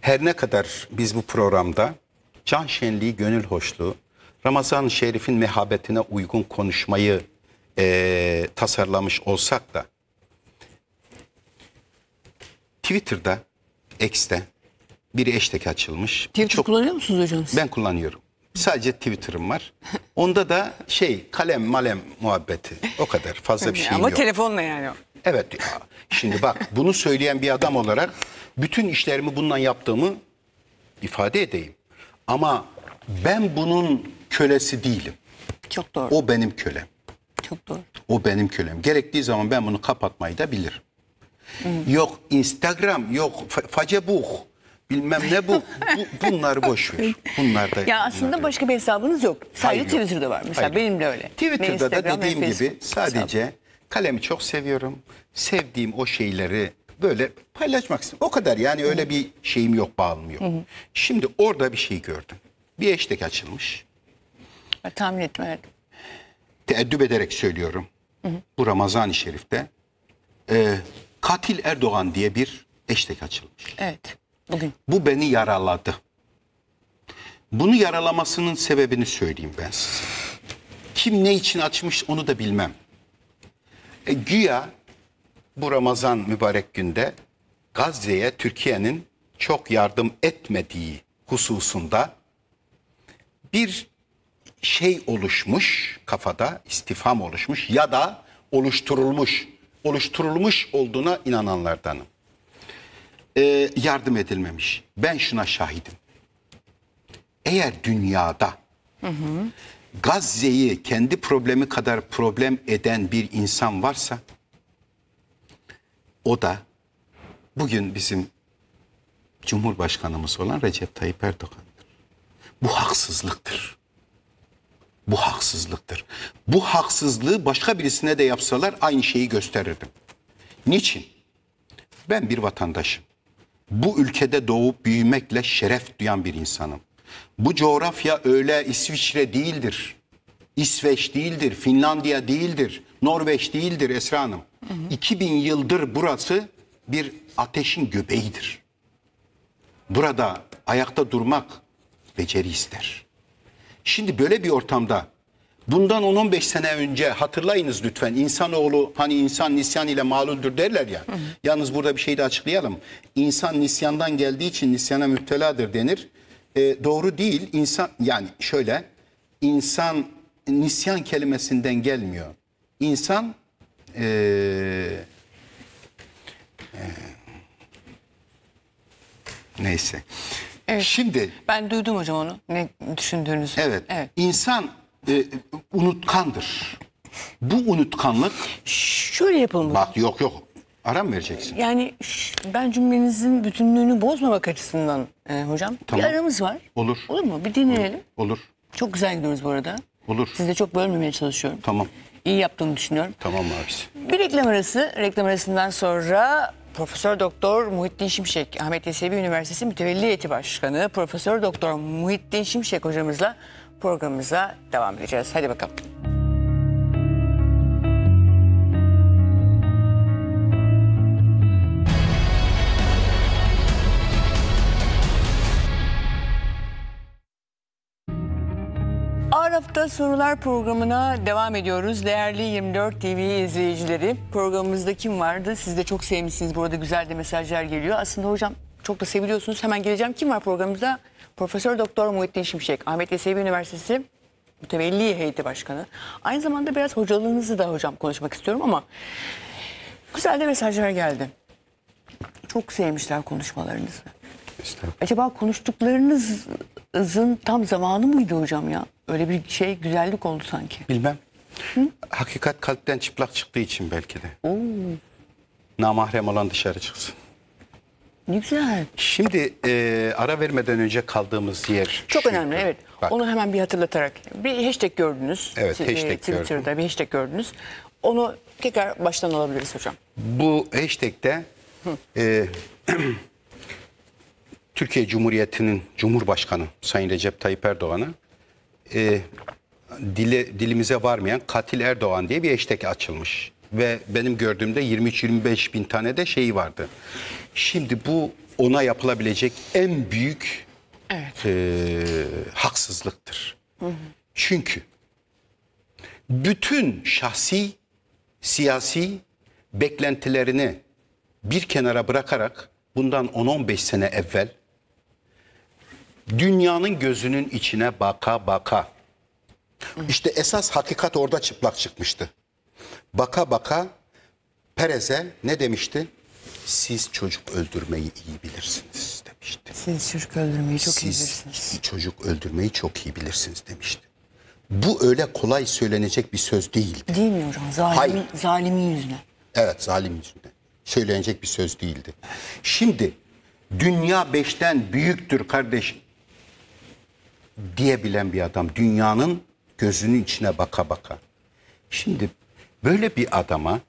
B: Her ne kadar biz bu programda can şenliği, gönül hoşluğu, Ramazan-ı Şerif'in mehabetine uygun konuşmayı e, tasarlamış olsak da Twitter'da, X'te bir eşteki açılmış. Twitter Çok, kullanıyor musunuz hocam? Siz? Ben kullanıyorum. Sadece Twitter'ım var. Onda da şey kalem malem muhabbeti. O kadar fazla bir şey yok. Ama telefonla yani. Evet. Ya. Şimdi bak bunu söyleyen bir adam olarak bütün işlerimi bundan yaptığımı ifade edeyim. Ama ben bunun kölesi değilim. Çok doğru. O benim kölem. Çok doğru. O benim kölem. Gerektiği zaman ben bunu kapatmayı da bilirim. Hı. Yok Instagram, yok facebuh, bilmem ne bu. bu bunları boş ver. Bunlar da. Ya aslında
A: bunlar başka yok. bir hesabınız yok. Sadece Hayır, Twitter'da var mesela Hayır. benimle
B: öyle. Twitter'da da dediğim gibi sadece kalemi çok seviyorum. Sevdiğim o şeyleri böyle paylaşmak istiyorum. O kadar yani öyle bir şeyim yok, bağlamıyor. Şimdi orada bir şey gördüm. Bir hashtag açılmış. E, tahmin etmedim. Teeddüp ederek söylüyorum. Hı. Bu Ramazan-ı Şerif'te e, katil Erdoğan diye bir hashtag açılmış.
A: Evet. Bugün.
B: Bu beni yaraladı. Bunu yaralamasının sebebini söyleyeyim ben size. Kim ne için açmış onu da bilmem. E, güya bu Ramazan mübarek günde Gazze'ye Türkiye'nin çok yardım etmediği hususunda bir şey oluşmuş kafada istifam oluşmuş ya da oluşturulmuş oluşturulmuş olduğuna inananlardanım. Ee, yardım edilmemiş. Ben şuna şahidim. Eğer dünyada hı hı. Gazze'yi kendi problemi kadar problem eden bir insan varsa o da bugün bizim Cumhurbaşkanımız olan Recep Tayyip Erdoğan'dır. Bu haksızlıktır. Bu haksızlıktır. Bu haksızlığı başka birisine de yapsalar aynı şeyi gösterirdim. Niçin? Ben bir vatandaşım. Bu ülkede doğup büyümekle şeref duyan bir insanım. Bu coğrafya öyle İsviçre değildir. İsveç değildir, Finlandiya değildir, Norveç değildir Esra Hanım. Hı hı. 2000 yıldır burası bir ateşin göbeğidir. Burada ayakta durmak beceri ister. Şimdi böyle bir ortamda bundan 10-15 sene önce hatırlayınız lütfen insanoğlu hani insan nisyan ile mağluldür derler ya. Hı hı. Yalnız burada bir şey de açıklayalım. İnsan nisyandan geldiği için nisyana müpteladır denir e, doğru değil. insan yani şöyle insan nisyan kelimesinden gelmiyor. insan e, e, neyse. Evet. Şimdi ben duydum hocam onu. Ne düşündüğünüzü. Evet. evet. İnsan e, unutkandır. Bu unutkanlık şöyle yapalım. Bak yok yok ara mı vereceksin?
A: Yani şş, ben cümlenizin bütünlüğünü bozmamak açısından e, hocam. Tamam. Bir aramız var. Olur. Olur mu? Bir dinleyelim. Olur. Çok güzel gidiyoruz bu arada. Olur. Siz de çok bölmemeye çalışıyorum. Tamam. İyi yaptığımı düşünüyorum. Tamam abisi. Bir reklam arası. Reklam arasından sonra Profesör Doktor Muhittin Şimşek, Ahmet Yesevi Üniversitesi Mütevelli Heyeti Başkanı Profesör Doktor Muhittin Şimşek hocamızla programımıza devam edeceğiz. Hadi bakalım. hafta sorular programına devam ediyoruz. Değerli 24 TV izleyicileri programımızda kim vardı? Siz de çok sevmişsiniz. Burada güzel de mesajlar geliyor. Aslında hocam çok da seviliyorsunuz. Hemen geleceğim. Kim var programımızda? Profesör Doktor Muhittin Şimşek, Ahmet Yesevi Üniversitesi Mütevelli Heyeti Başkanı. Aynı zamanda biraz hocalığınızı da hocam konuşmak istiyorum ama güzel de mesajlar geldi. Çok sevmişler konuşmalarınızı. Acaba konuştuklarınız Yılmaz'ın tam zamanı mıydı hocam ya? Öyle bir şey güzellik oldu
B: sanki. Bilmem. Hı? Hakikat kalpten çıplak çıktığı için belki de. Oo. Namahrem olan dışarı çıksın. Ne güzel. Şimdi e, ara vermeden önce kaldığımız yer.
A: Çok çünkü. önemli evet. Bak. Onu hemen bir hatırlatarak. Bir hashtag gördünüz.
B: Evet e, hashtag e, Twitter'da
A: gördüm. bir hashtag gördünüz. Onu tekrar baştan alabiliriz hocam.
B: Bu hashtag'te Hı. e, Türkiye Cumhuriyeti'nin Cumhurbaşkanı Sayın Recep Tayyip Erdoğan'ı e, dile, dilimize varmayan katil Erdoğan diye bir hashtag açılmış. Ve benim gördüğümde 23-25 bin tane de şeyi vardı. Şimdi bu ona yapılabilecek en büyük evet. e, haksızlıktır. Hı hı. Çünkü bütün şahsi, siyasi beklentilerini bir kenara bırakarak bundan 10-15 sene evvel Dünyanın gözünün içine baka baka. İşte esas hakikat orada çıplak çıkmıştı. Baka baka Perez'e ne demişti? Siz çocuk öldürmeyi iyi bilirsiniz
A: demişti. Siz çocuk öldürmeyi çok Siz iyi bilirsiniz.
B: Siz çocuk öldürmeyi çok iyi bilirsiniz demişti. Bu öyle kolay söylenecek bir söz değildi.
A: Değil mi hocam? Zalimin, Hayır. zalimin yüzüne.
B: Evet zalimin yüzüne. Söylenecek bir söz değildi. Şimdi dünya beşten büyüktür kardeşim diyebilen bir adam. Dünyanın gözünün içine baka baka. Şimdi böyle bir adama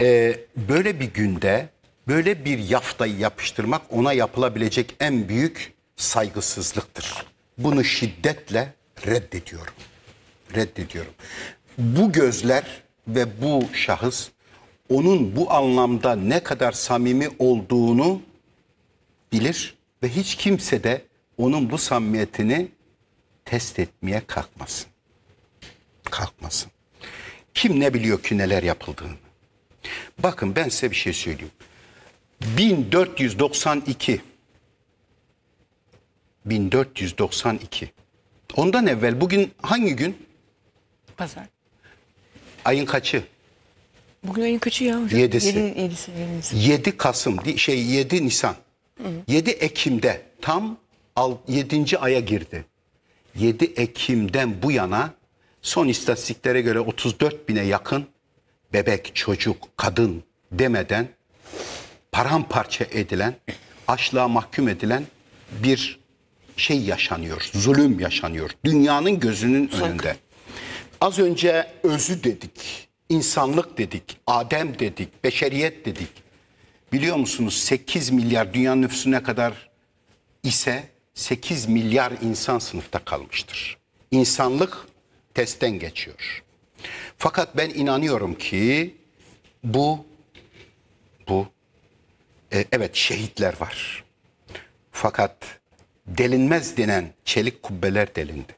B: e, böyle bir günde böyle bir yaftayı yapıştırmak ona yapılabilecek en büyük saygısızlıktır. Bunu şiddetle reddediyorum. Reddediyorum. Bu gözler ve bu şahıs onun bu anlamda ne kadar samimi olduğunu bilir ve hiç kimse de onun bu samimiyetini test etmeye kalkmasın. Kalkmasın. Kim ne biliyor ki neler yapıldığını? Bakın ben size bir şey söyleyeyim. 1492 1492 Ondan evvel bugün hangi gün? Pazar. Ayın kaçı?
A: Bugün ayın kaçı ya hocam? Yedisi. Yedi, yedisi,
B: 7 Kasım, şey 7 Nisan. Hı. 7 Ekim'de tam 7. aya girdi. 7 Ekim'den bu yana son istatistiklere göre 34 bine yakın bebek, çocuk, kadın demeden paramparça edilen, açlığa mahkum edilen bir şey yaşanıyor, zulüm yaşanıyor. Dünyanın gözünün Sanki. önünde. Az önce özü dedik, insanlık dedik, Adem dedik, beşeriyet dedik. Biliyor musunuz 8 milyar dünya nüfusuna kadar ise 8 milyar insan sınıfta kalmıştır. İnsanlık testten geçiyor. Fakat ben inanıyorum ki bu bu e, evet şehitler var. Fakat delinmez denen çelik kubbeler delindi.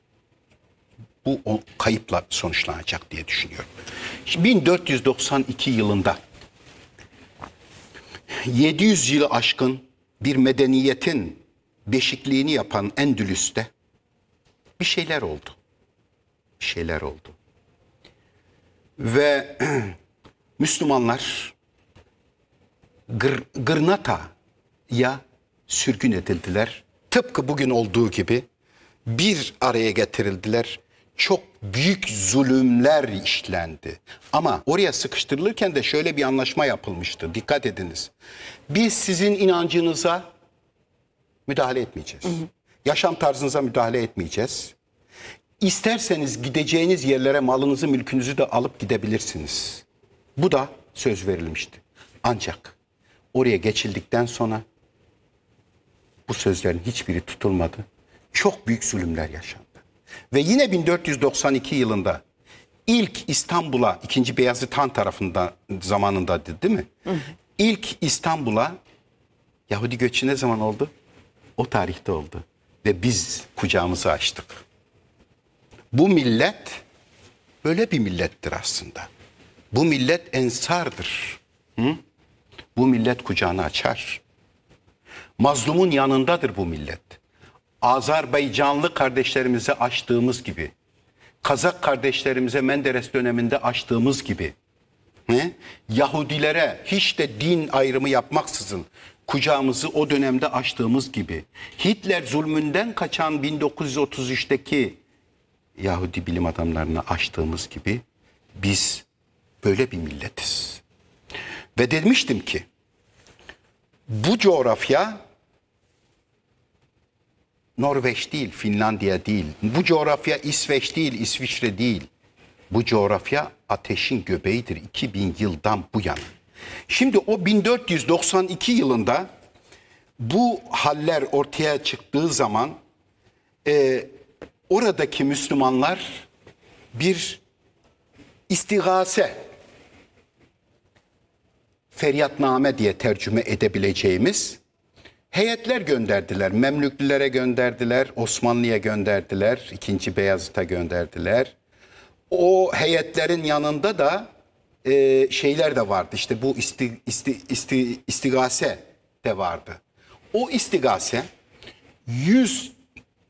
B: Bu o kayıpla sonuçlanacak diye düşünüyorum. 1492 yılında 700 yılı aşkın bir medeniyetin beşikliğini yapan Endülüs'te bir şeyler oldu. Bir şeyler oldu. Ve Müslümanlar Gır, Gırnata'ya sürgün edildiler. Tıpkı bugün olduğu gibi bir araya getirildiler. Çok büyük zulümler işlendi. Ama oraya sıkıştırılırken de şöyle bir anlaşma yapılmıştı. Dikkat ediniz. Biz sizin inancınıza müdahale etmeyeceğiz. Hı hı. Yaşam tarzınıza müdahale etmeyeceğiz. İsterseniz gideceğiniz yerlere malınızı, mülkünüzü de alıp gidebilirsiniz. Bu da söz verilmişti. Ancak oraya geçildikten sonra bu sözlerin hiçbiri tutulmadı. Çok büyük zulümler yaşandı. Ve yine 1492 yılında ilk İstanbul'a 2. Beyazıt Han tarafında zamanında değil mi? Hı hı. İlk İstanbul'a Yahudi göçü ne zaman oldu? o tarihte oldu. Ve biz kucağımızı açtık. Bu millet böyle bir millettir aslında. Bu millet ensardır. Hı? Bu millet kucağını açar. Mazlumun yanındadır bu millet. Azerbaycanlı kardeşlerimize açtığımız gibi. Kazak kardeşlerimize Menderes döneminde açtığımız gibi. Ne? Yahudilere hiç de din ayrımı yapmaksızın kucağımızı o dönemde açtığımız gibi Hitler zulmünden kaçan 1933'teki Yahudi bilim adamlarını açtığımız gibi biz böyle bir milletiz. Ve demiştim ki bu coğrafya Norveç değil, Finlandiya değil. Bu coğrafya İsveç değil, İsviçre değil. Bu coğrafya ateşin göbeğidir 2000 yıldan bu yana. Şimdi o 1492 yılında bu haller ortaya çıktığı zaman e, oradaki Müslümanlar bir istigase feryatname diye tercüme edebileceğimiz heyetler gönderdiler. Memlüklülere gönderdiler, Osmanlı'ya gönderdiler, 2. Beyazıt'a gönderdiler. O heyetlerin yanında da e, şeyler de vardı. İşte bu isti, isti, isti, istigase de vardı. O istigase 100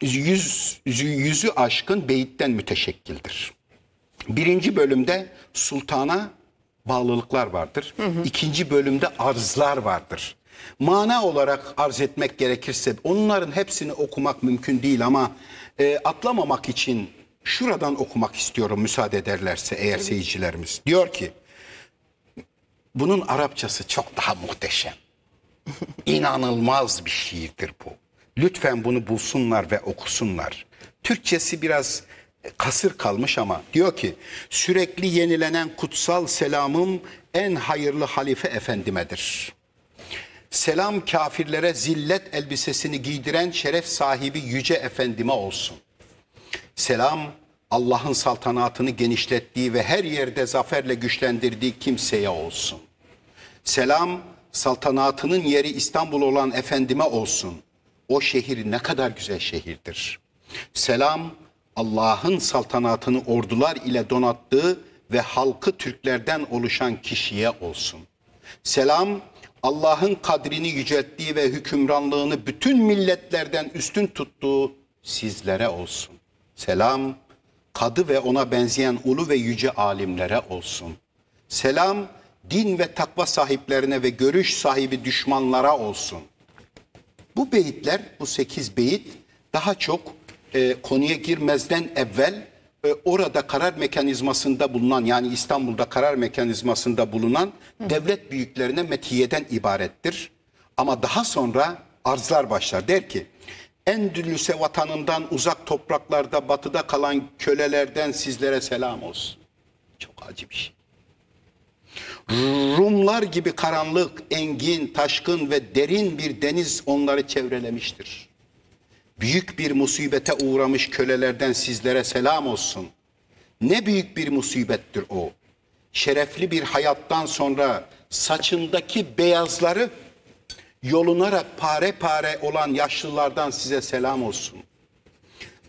B: yüz, yüzü aşkın beyitten müteşekkildir. Birinci bölümde sultana bağlılıklar vardır. Hı hı. İkinci bölümde arzlar vardır. Mana olarak arz etmek gerekirse onların hepsini okumak mümkün değil ama e, atlamamak için şuradan okumak istiyorum müsaade ederlerse eğer seyircilerimiz. Diyor ki bunun Arapçası çok daha muhteşem. İnanılmaz bir şiirdir bu. Lütfen bunu bulsunlar ve okusunlar. Türkçesi biraz e, kasır kalmış ama diyor ki sürekli yenilenen kutsal selamım en hayırlı halife efendimedir. Selam kafirlere zillet elbisesini giydiren şeref sahibi yüce efendime olsun. Selam Allah'ın saltanatını genişlettiği ve her yerde zaferle güçlendirdiği kimseye olsun. Selam saltanatının yeri İstanbul olan efendime olsun. O şehir ne kadar güzel şehirdir. Selam Allah'ın saltanatını ordular ile donattığı ve halkı Türklerden oluşan kişiye olsun. Selam Allah'ın kadrini yücelttiği ve hükümranlığını bütün milletlerden üstün tuttuğu sizlere olsun. Selam kadı ve ona benzeyen ulu ve yüce alimlere olsun. Selam din ve takva sahiplerine ve görüş sahibi düşmanlara olsun. Bu beyitler, bu sekiz beyit daha çok e, konuya girmezden evvel e, orada karar mekanizmasında bulunan yani İstanbul'da karar mekanizmasında bulunan Hı. devlet büyüklerine metiyeden ibarettir. Ama daha sonra arzlar başlar der ki Endülüs'e vatanından uzak topraklarda batıda kalan kölelerden sizlere selam olsun. Çok acı bir şey. Rumlar gibi karanlık, engin, taşkın ve derin bir deniz onları çevrelemiştir. Büyük bir musibete uğramış kölelerden sizlere selam olsun. Ne büyük bir musibettir o. Şerefli bir hayattan sonra saçındaki beyazları yolunarak pare pare olan yaşlılardan size selam olsun.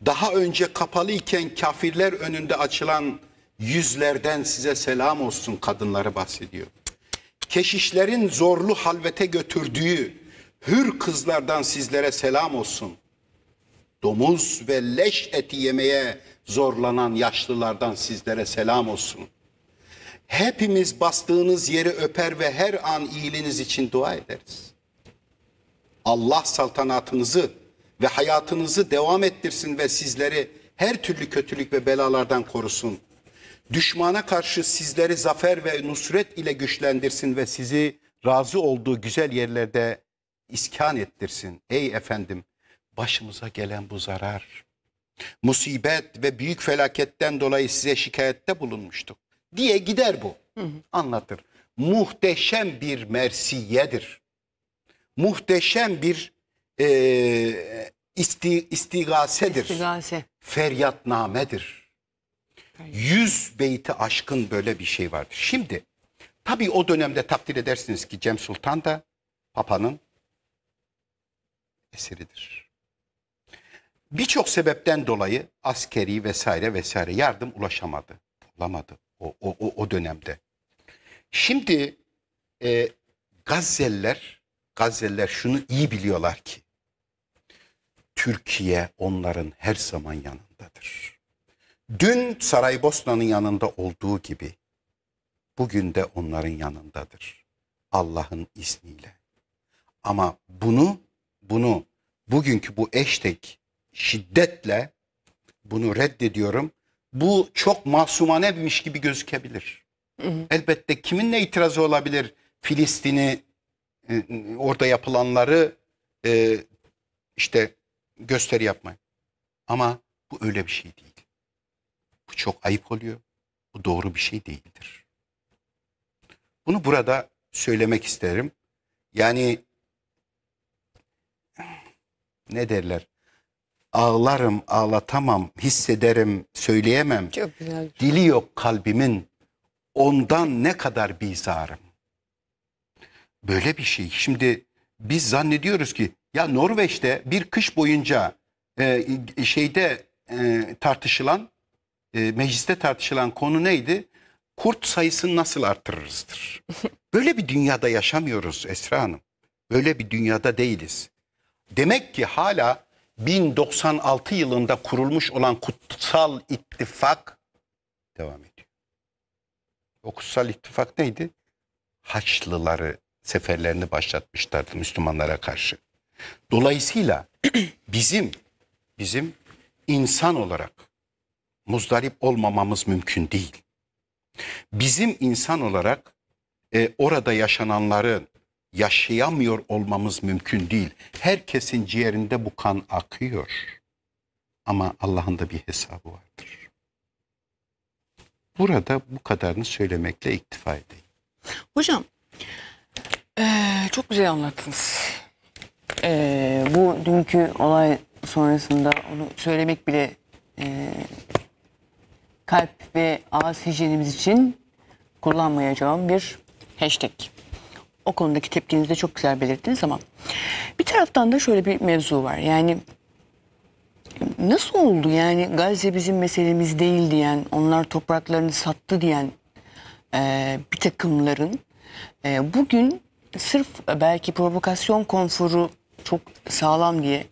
B: Daha önce kapalı iken kafirler önünde açılan yüzlerden size selam olsun kadınları bahsediyor. Keşişlerin zorlu halvete götürdüğü hür kızlardan sizlere selam olsun. Domuz ve leş eti yemeye zorlanan yaşlılardan sizlere selam olsun. Hepimiz bastığınız yeri öper ve her an iyiliğiniz için dua ederiz. Allah saltanatınızı ve hayatınızı devam ettirsin ve sizleri her türlü kötülük ve belalardan korusun. Düşmana karşı sizleri zafer ve nusret ile güçlendirsin ve sizi razı olduğu güzel yerlerde iskan ettirsin. Ey efendim başımıza gelen bu zarar, musibet ve büyük felaketten dolayı size şikayette bulunmuştuk diye gider bu. Hı hı. Anlatır. Muhteşem bir mersiyedir muhteşem bir e, isti, istigasedir. İstigase. Feryatnamedir. Yüz beyti aşkın böyle bir şey vardır. Şimdi tabii o dönemde takdir edersiniz ki Cem Sultan da Papa'nın eseridir. Birçok sebepten dolayı askeri vesaire vesaire yardım ulaşamadı. Bulamadı o, o, o o dönemde. Şimdi e, Gazzeller Gazze'liler şunu iyi biliyorlar ki Türkiye onların her zaman yanındadır. Dün Saraybosna'nın yanında olduğu gibi bugün de onların yanındadır. Allah'ın izniyle. Ama bunu bunu bugünkü bu eştek şiddetle bunu reddediyorum. Bu çok masumane masumanemiş gibi gözükebilir. Hı hı. Elbette kiminle itirazı olabilir? Filistin'i e, orada yapılanları e, işte gösteri yapmayın. Ama bu öyle bir şey değil. Bu çok ayıp oluyor. Bu doğru bir şey değildir. Bunu burada söylemek isterim. Yani ne derler? Ağlarım, ağlatamam, hissederim, söyleyemem. Çok güzel. Dili yok kalbimin. Ondan ne kadar bizarım. Böyle bir şey. Şimdi biz zannediyoruz ki ya Norveç'te bir kış boyunca e, şeyde e, tartışılan e, mecliste tartışılan konu neydi? Kurt sayısını nasıl artırırızdır. Böyle bir dünyada yaşamıyoruz Esra Hanım. Böyle bir dünyada değiliz. Demek ki hala 1096 yılında kurulmuş olan kutsal ittifak devam ediyor. O kutsal ittifak neydi? Haçlıları seferlerini başlatmışlardı Müslümanlara karşı. Dolayısıyla bizim bizim insan olarak muzdarip olmamamız mümkün değil. Bizim insan olarak e, orada yaşananların yaşayamıyor olmamız mümkün değil. Herkesin ciğerinde bu kan akıyor. Ama Allah'ın da bir hesabı vardır. Burada bu kadarını söylemekle iktifa edeyim.
A: Hocam ee, çok güzel anlattınız. Ee, bu dünkü olay sonrasında onu söylemek bile e, kalp ve ağız hijyenimiz için kullanmayacağım bir hashtag. O konudaki tepkinizi de çok güzel belirttiniz ama bir taraftan da şöyle bir mevzu var. Yani nasıl oldu yani Gazze bizim meselemiz değil diyen, onlar topraklarını sattı diyen e, bir takımların e, bugün sırf belki provokasyon konforu çok sağlam diye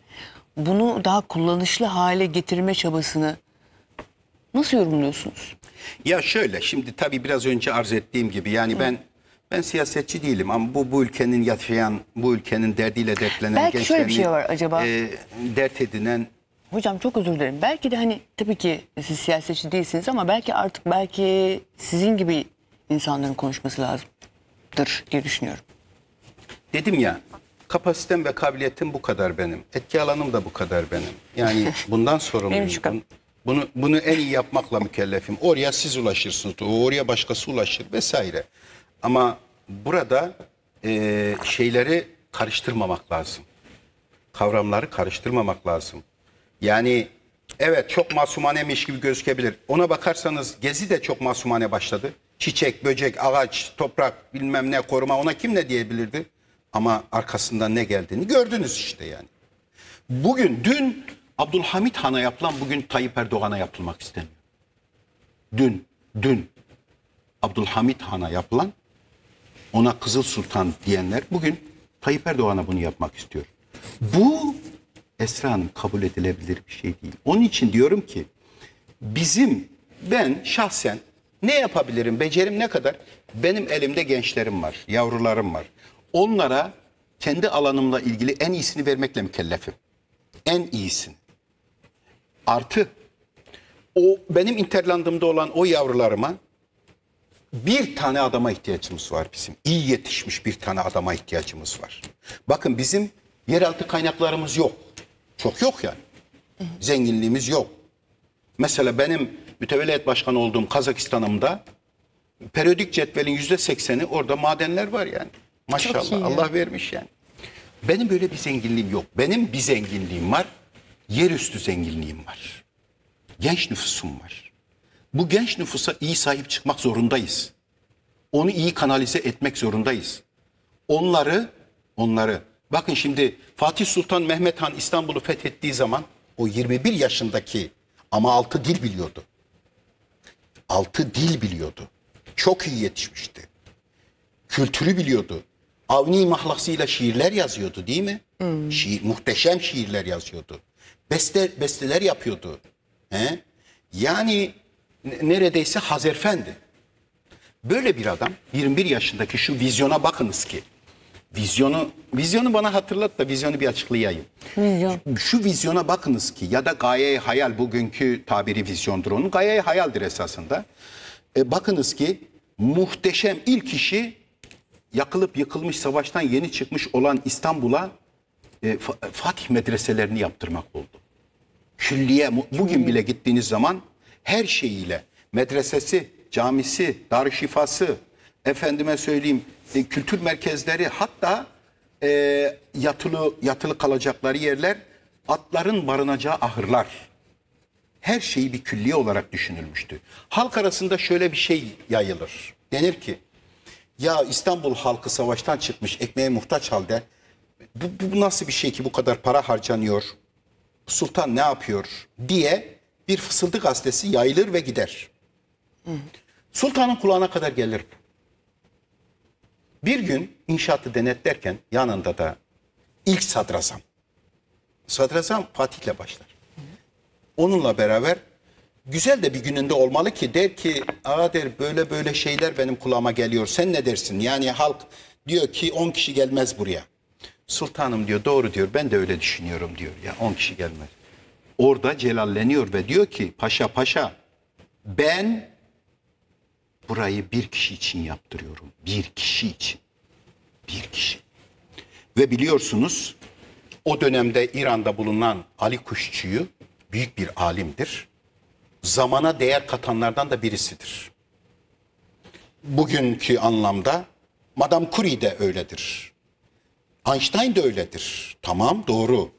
A: bunu daha kullanışlı hale getirme çabasını nasıl yorumluyorsunuz?
B: Ya şöyle şimdi tabii biraz önce arz ettiğim gibi yani Hı. ben ben siyasetçi değilim ama bu bu ülkenin yaşayan, bu ülkenin derdiyle dertlenen Belki şöyle bir şey var acaba. E, dert edinen
A: Hocam çok özür dilerim. Belki de hani tabii ki siz siyasetçi değilsiniz ama belki artık belki sizin gibi insanların konuşması lazımdır diye düşünüyorum.
B: Dedim ya kapasitem ve kabiliyetim bu kadar benim. Etki alanım da bu kadar benim. Yani bundan sorumluyum. Benim bunu, bunu en iyi yapmakla mükellefim. Oraya siz ulaşırsınız. Oraya başkası ulaşır vesaire. Ama burada e, şeyleri karıştırmamak lazım. Kavramları karıştırmamak lazım. Yani evet çok masumanemiş gibi gözükebilir. Ona bakarsanız Gezi de çok masumane başladı. Çiçek, böcek, ağaç, toprak bilmem ne koruma ona kim ne diyebilirdi? Ama arkasından ne geldiğini gördünüz işte yani. Bugün, dün Abdülhamit Han'a yapılan bugün Tayyip Erdoğan'a yapılmak isteniyor. Dün, dün Abdülhamit Han'a yapılan ona Kızıl Sultan diyenler bugün Tayyip Erdoğan'a bunu yapmak istiyor. Bu Esra Hanım kabul edilebilir bir şey değil. Onun için diyorum ki bizim ben şahsen ne yapabilirim? Becerim ne kadar? Benim elimde gençlerim var, yavrularım var onlara kendi alanımla ilgili en iyisini vermekle mükellefim. En iyisini. Artı o benim interlandımda olan o yavrularıma bir tane adama ihtiyacımız var bizim. İyi yetişmiş bir tane adama ihtiyacımız var. Bakın bizim yeraltı kaynaklarımız yok. Çok yok yani. Zenginliğimiz yok. Mesela benim mütevelliyet başkanı olduğum Kazakistan'ımda periyodik cetvelin yüzde sekseni orada madenler var yani. Maşallah Allah vermiş yani. Benim böyle bir zenginliğim yok. Benim bir zenginliğim var. Yerüstü zenginliğim var. Genç nüfusum var. Bu genç nüfusa iyi sahip çıkmak zorundayız. Onu iyi kanalize etmek zorundayız. Onları, onları. Bakın şimdi Fatih Sultan Mehmet Han İstanbul'u fethettiği zaman o 21 yaşındaki ama 6 dil biliyordu. 6 dil biliyordu. Çok iyi yetişmişti. Kültürü biliyordu. Avni mahlasıyla şiirler yazıyordu değil mi? Hmm. Şiir, muhteşem şiirler yazıyordu. Beste, besteler yapıyordu. He? Yani neredeyse Hazerfendi. Böyle bir adam 21 yaşındaki şu vizyona bakınız ki. Vizyonu vizyonu bana hatırlat da vizyonu bir açıklayayım. Vizyon. Şu, vizyona bakınız ki ya da gaye hayal bugünkü tabiri vizyondur onun. Gaye hayaldir esasında. E, bakınız ki muhteşem ilk kişi yakılıp yıkılmış savaştan yeni çıkmış olan İstanbul'a e, Fatih medreselerini yaptırmak oldu. Külliye bugün bile gittiğiniz zaman her şeyiyle medresesi, camisi, darüşşifası, efendime söyleyeyim e, kültür merkezleri hatta e, yatılı yatılı kalacakları yerler atların barınacağı ahırlar. Her şeyi bir külliye olarak düşünülmüştü. Halk arasında şöyle bir şey yayılır. Denir ki ya İstanbul halkı savaştan çıkmış ekmeğe muhtaç halde bu, bu nasıl bir şey ki bu kadar para harcanıyor? Sultan ne yapıyor diye bir fısıldık gazetesi yayılır ve gider. Hı. Sultanın kulağına kadar gelir Bir gün inşaatı denetlerken yanında da ilk sadrazam. Sadrazam Fatih'le başlar. Onunla beraber güzel de bir gününde olmalı ki der ki aa der böyle böyle şeyler benim kulağıma geliyor sen ne dersin? Yani halk diyor ki 10 kişi gelmez buraya. Sultanım diyor doğru diyor ben de öyle düşünüyorum diyor ya 10 kişi gelmez. Orada celalleniyor ve diyor ki paşa paşa ben burayı bir kişi için yaptırıyorum. Bir kişi için. Bir kişi. Ve biliyorsunuz o dönemde İran'da bulunan Ali Kuşçu'yu büyük bir alimdir zamana değer katanlardan da birisidir. Bugünkü anlamda Madame Curie de öyledir. Einstein de öyledir. Tamam doğru.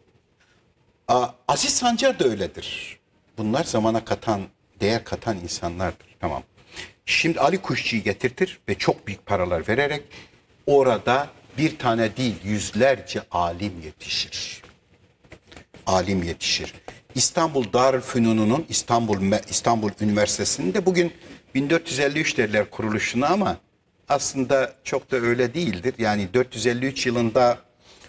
B: Aziz Sancar da öyledir. Bunlar zamana katan, değer katan insanlardır. Tamam. Şimdi Ali Kuşçu'yu getirtir ve çok büyük paralar vererek orada bir tane değil yüzlerce alim yetişir. Alim yetişir. İstanbul Darülfünun'un İstanbul İstanbul Üniversitesi'nde bugün 1453 derler kuruluşunu ama aslında çok da öyle değildir. Yani 453 yılında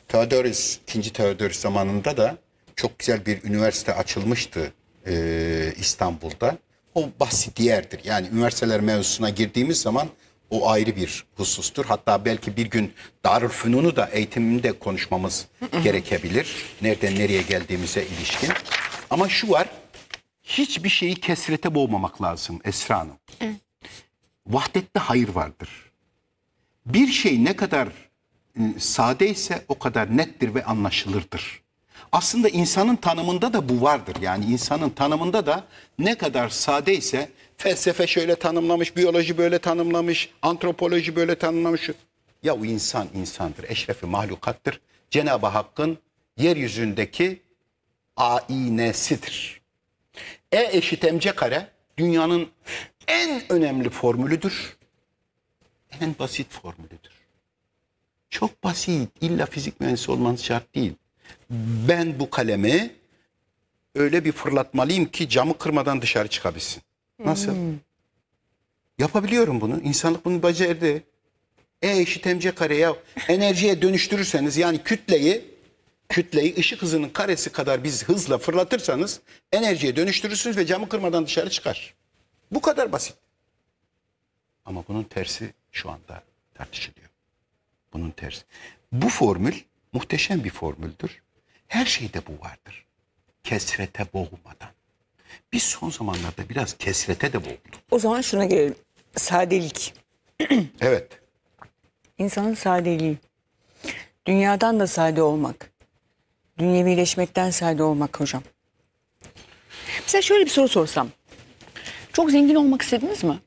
B: Theodorus, 2. Theodorus zamanında da çok güzel bir üniversite açılmıştı e, İstanbul'da. O basit yerdir. Yani üniversiteler mevzusuna girdiğimiz zaman o ayrı bir husustur. Hatta belki bir gün Darülfünun'u da eğitiminde konuşmamız gerekebilir. Nereden nereye geldiğimize ilişkin. Ama şu var. Hiçbir şeyi kesrete boğmamak lazım Esra Hanım. Vahdette hayır vardır. Bir şey ne kadar ıı, sade ise o kadar nettir ve anlaşılırdır. Aslında insanın tanımında da bu vardır. Yani insanın tanımında da ne kadar sade ise felsefe şöyle tanımlamış, biyoloji böyle tanımlamış, antropoloji böyle tanımlamış. Ya o insan insandır, eşrefi mahlukattır. Cenab-ı Hakk'ın yeryüzündeki ainesidir. E eşit mc kare dünyanın en önemli formülüdür. En basit formülüdür. Çok basit. illa fizik mühendisi olmanız şart değil ben bu kalemi öyle bir fırlatmalıyım ki camı kırmadan dışarı çıkabilsin. Nasıl? Hmm. Yapabiliyorum bunu. İnsanlık bunu becerdi. E eşit mc kare ya enerjiye dönüştürürseniz yani kütleyi kütleyi ışık hızının karesi kadar biz hızla fırlatırsanız enerjiye dönüştürürsünüz ve camı kırmadan dışarı çıkar. Bu kadar basit. Ama bunun tersi şu anda tartışılıyor. Bunun tersi. Bu formül Muhteşem bir formüldür. Her şeyde bu vardır. Kesrete boğulmadan. Biz son zamanlarda biraz kesrete de boğulduk.
A: O zaman şuna gelelim. Sadelik.
B: evet.
A: İnsanın sadeliği. Dünyadan da sade olmak. Dünyevileşmekten sade olmak hocam. Mesela şöyle bir soru sorsam. Çok zengin olmak istediniz mi?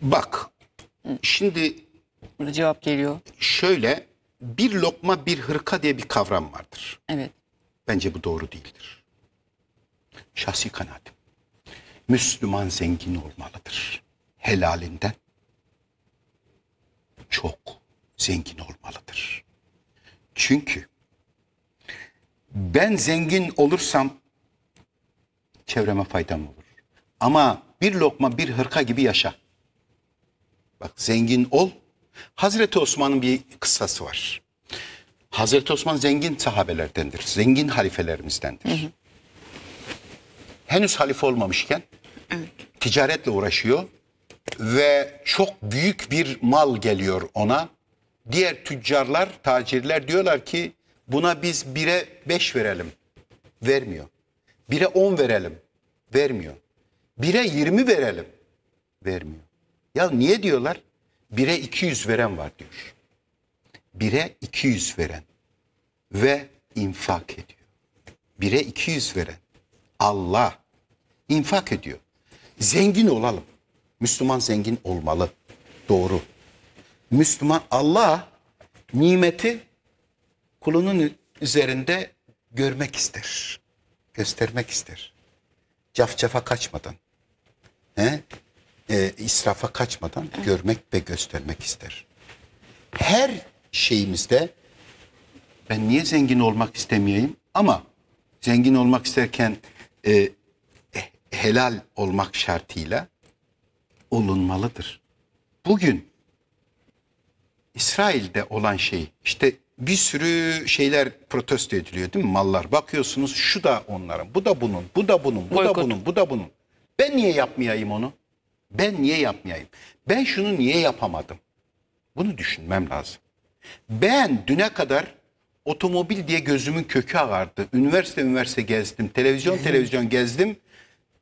B: Bak. Şimdi... Burada cevap geliyor. Şöyle bir lokma bir hırka diye bir kavram vardır. Evet. Bence bu doğru değildir. Şahsi kanaatim. Müslüman zengin olmalıdır. Helalinden çok zengin olmalıdır. Çünkü ben zengin olursam çevreme faydam olur. Ama bir lokma bir hırka gibi yaşa. Bak zengin ol Hazreti Osman'ın bir kıssası var. Hazreti Osman zengin sahabelerdendir. Zengin halifelerimizdendir. Hı hı. Henüz halife olmamışken evet. ticaretle uğraşıyor ve çok büyük bir mal geliyor ona. Diğer tüccarlar, tacirler diyorlar ki buna biz bire beş verelim. Vermiyor. Bire on verelim. Vermiyor. Bire yirmi verelim. Vermiyor. Ya niye diyorlar? Bire 200 veren var diyor. Bire 200 veren ve infak ediyor. Bire 200 veren Allah infak ediyor. Zengin olalım. Müslüman zengin olmalı. Doğru. Müslüman Allah nimeti kulunun üzerinde görmek ister. Göstermek ister. Cafcafa kaçmadan. He? e, israfa kaçmadan evet. görmek ve göstermek ister. Her şeyimizde ben niye zengin olmak istemeyeyim ama zengin olmak isterken e, helal olmak şartıyla olunmalıdır. Bugün İsrail'de olan şey işte bir sürü şeyler protesto ediliyor değil mi mallar? Bakıyorsunuz şu da onların, bu da bunun, bu da bunun, bu Boykot. da bunun, bu da bunun. Ben niye yapmayayım onu? Ben niye yapmayayım? Ben şunu niye yapamadım? Bunu düşünmem lazım. Ben düne kadar otomobil diye gözümün kökü ağardı. Üniversite üniversite gezdim, televizyon televizyon gezdim.